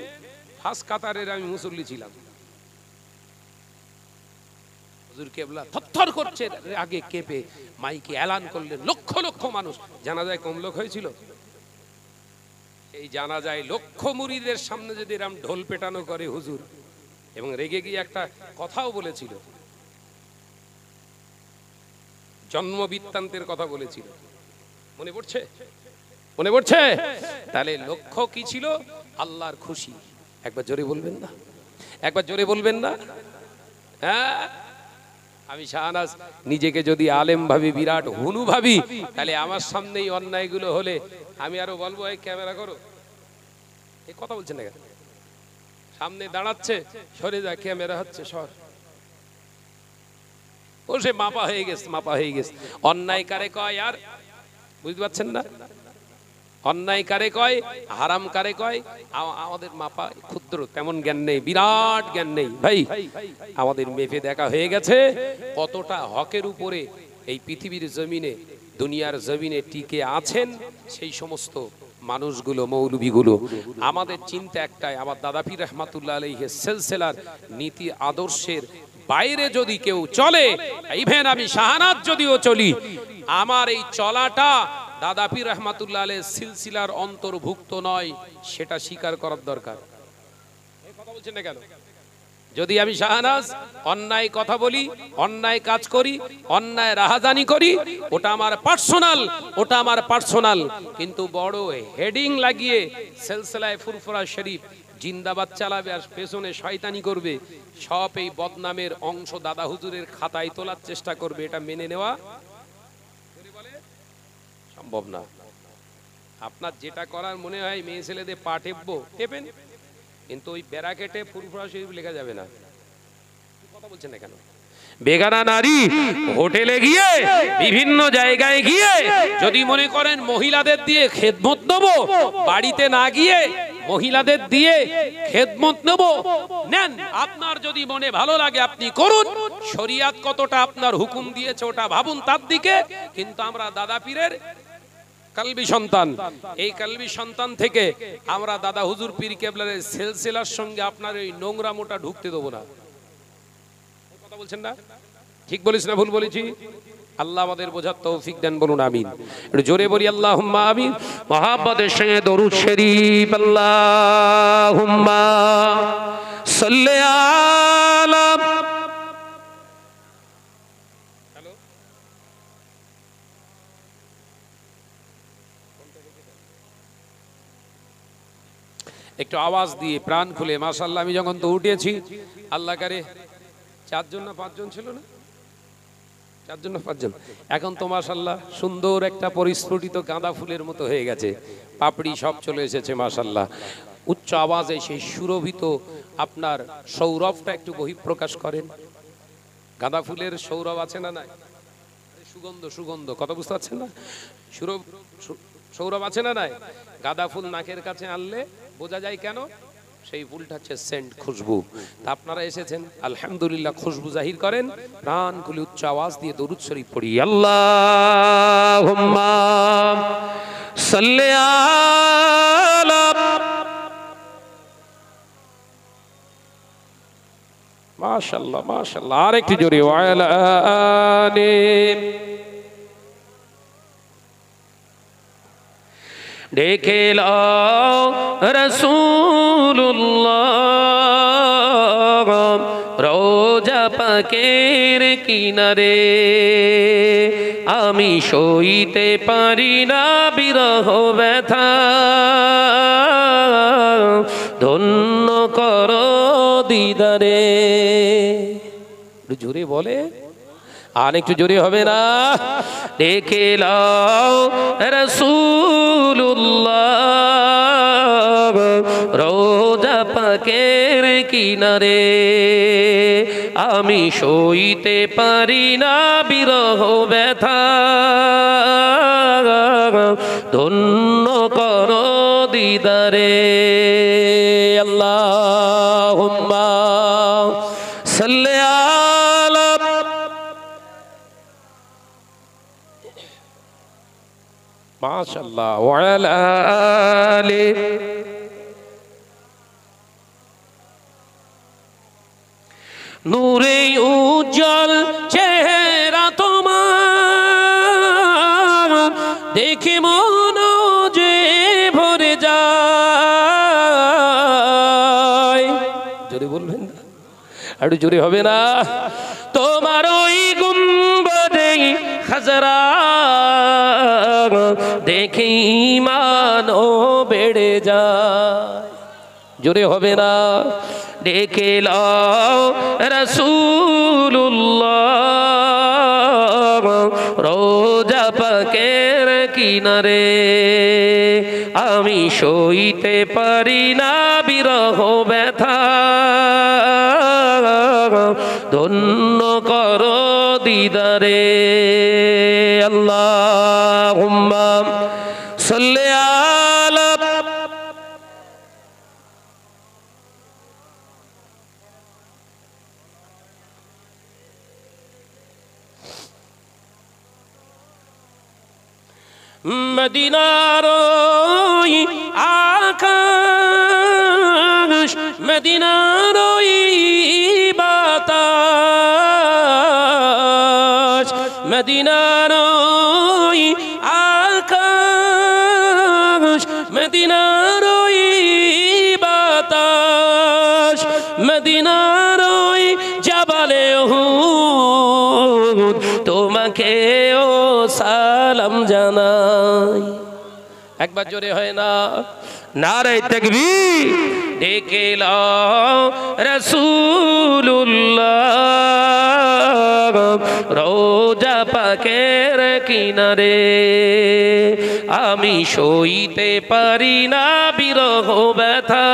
ফার্স্ট কাতারের আমি মুসল্লি ছিলাম হুজুর কেবলা থরথর করছে আগে কেঁপে মাইকে এলান লক্ষ লক্ষ মানুষ জানাজায় কম লোক হয়েছিল এই জানাজায় লক্ষ মুড়িদের সামনে যদি ঢোল পেটানো করে হুজুর এবং রেগে গিয়ে একটা কথাও বলেছিল জন্ম বৃত্তান্তের কথা বলেছিল মনে পড়ছে মনে পড়ছে তাহলে লক্ষ্য কি ছিল আল্লাহর খুশি একবার জোরে বলবেন না একবার জোরে বলবেন না হ্যাঁ আমি শাহনাজ নিজেকে যদি আলেম ভাবি বিরাট হুনু ভাবি তাহলে আমার সামনেই অন্যায়গুলো হলে আমি আরো বলবো এই ক্যামেরা করো এ কথা বলছেন না সামনে দাঁড়াচ্ছে সরে যা ক্যামেরা হচ্ছে সর ও সে মাপা হয়ে গেছে মাপা হয়ে গেছে অন্যায় কারে কয় আর বুঝতে পারছেন না অন্যায় কারে কয় হারাম কারে কয় আমাদের মাপা ক্ষুদ্র তেমন জ্ঞান নেই বিরাট জ্ঞান নেই ভাই আমাদের মেপে দেখা হয়ে গেছে কতটা হকের উপরে এই পৃথিবীর জমিনে দুনিয়ার জমিনে টিকে আছেন সেই সমস্ত মানুষগুলো মৌলভীগুলো আমাদের চিন্তা একটাই আমার দাদাপির রহমাতুল্লা আলহ সেলসেলার নীতি আদর্শের বাইরে যদি কেউ চলে ইভেন আমি শাহানাত যদিও চলি আমার এই চলাটা দাদাপি রহমাতুল্লাহ আলে সিলসিলার অন্তর্ভুক্ত নয় সেটা স্বীকার করার দরকার যদি আমি শাহনাজ অন্যায় কথা বলি অন্যায় কাজ করি অন্যায় রাহাজানি করি ওটা আমার পার্সোনাল ওটা আমার পার্সোনাল কিন্তু বড় হেডিং লাগিয়ে সেলসেলায় ফুরফুরা শরীফ জিন্দাবাদ চালাবে আর পেছনে শয়তানি করবে সব এই বদনামের অংশ দাদা হুজুরের খাতায় তোলার চেষ্টা করবে এটা মেনে নেওয়া সম্ভব না আপনার যেটা করার মনে হয় মেয়ে ছেলেদের পা টেপবো টেপেন কিন্তু ওই ব্যারাকেটে ফুরফুরা শরীফ লেখা যাবে না কথা বলছেন না কেন বেগানা নারী হোটেলে গিয়ে বিভিন্ন জায়গায় গিয়ে যদি মনে করেন মহিলাদের দিয়ে খেদমত নেব বাড়িতে না গিয়ে মহিলাদের দিয়ে খেদমত নেব নেন আপনার যদি মনে ভালো লাগে আপনি করুন শরিয়াত কতটা আপনার হুকুম দিয়েছে ওটা ভাবুন তার দিকে কিন্তু আমরা দাদা পীরের কালবি সন্তান এই কালবি সন্তান থেকে আমরা দাদা হুজুর পীর কেবলারের সেলসেলার সঙ্গে আপনার ওই নোংরা মোটা ঢুকতে দেবো না কথা বলছেন না ঠিক বলিস না ভুল বলেছি আল্লাহ আমাদের বোঝার তৌফিক দেন বলুন আমিন একটু জোরে বলি আল্লাহ হুম্মা আমিন মহাব্বতের সঙ্গে দরুদ শরীফ আল্লাহ হুম্মা সাল্লি আলা একটু আওয়াজ দিয়ে প্রাণ খুলে মাসাল্লাহ আমি যখন তো উঠেছি আল্লাহ কারে চারজন না পাঁচজন ছিল না চারজন না পাঁচজন এখন তো মাসাল্লাহ সুন্দর একটা পরিস্ফুটিত গাঁদা ফুলের মতো হয়ে গেছে পাপড়ি সব চলে এসেছে মাসাল্লাহ উচ্চ আওয়াজে সেই সুরভিত আপনার সৌরভটা একটু বহিঃপ্রকাশ করেন গাঁদা ফুলের সৌরভ আছে না নাই সুগন্ধ সুগন্ধ কথা বুঝতে পারছেন না সুরভ সৌরভ আছে না নাই গাঁদা ফুল নাকের কাছে আনলে বোঝা যায় কেন সেই ফুলটা হচ্ছে সেন্ট খুশবু তা আপনারা এসেছেন আলহামদুলিল্লাহ খুশবু জাহির করেন প্রাণ খুলে উচ্চ আওয়াজ দিয়ে দরুদ শরীফ পড়ি আল্লাহ মাশাল্লাহ মাশাল্লাহ আরেকটি জোরে ওয়ালা ডেকে রসুল্লাহ রোজা পাকের কিনারে আমি সইতে পারি না বিরহ ব্যথা ধন্য কর দিদারে জোরে বলে আর একটু জোরে হবে না দেখে লাও রসুল্লাহ রোজা পাকের কিনারে আমি সইতে পারি না বিরহ ব্যথা ধন্য কর দিদারে الله وعلى آله নূরে উজ্জ্বল চেহারা তোমার দেখে মন যে ভরে যায় জোরে বলবেন না আর জোরে হবে না তোমার ওই গুম্বদেই খাজরা দেখি ও বেড়ে যায় জোরে হবে না দেখে রসুল্লাহ রোজা পাকের কিনারে আমি সইতে পারি মদিনা রই আকাশ মদিনা রই বাতাস মদিনা রই জাবালে হুদ তোমাকে ও সালাম জানাই একবার জোরে হয় না নারায় তকবি ডেকে রসুল্লাহ রোজা পাকের কিনারে আমি সইতে পারি না বিরহ ব্যথা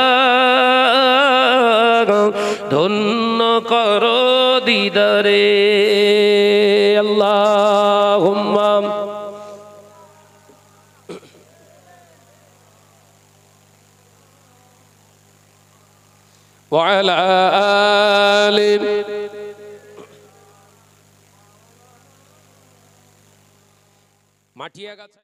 ধন্য করো দিদারে আল্লাহ وعلى آل মাটিয়া গাছা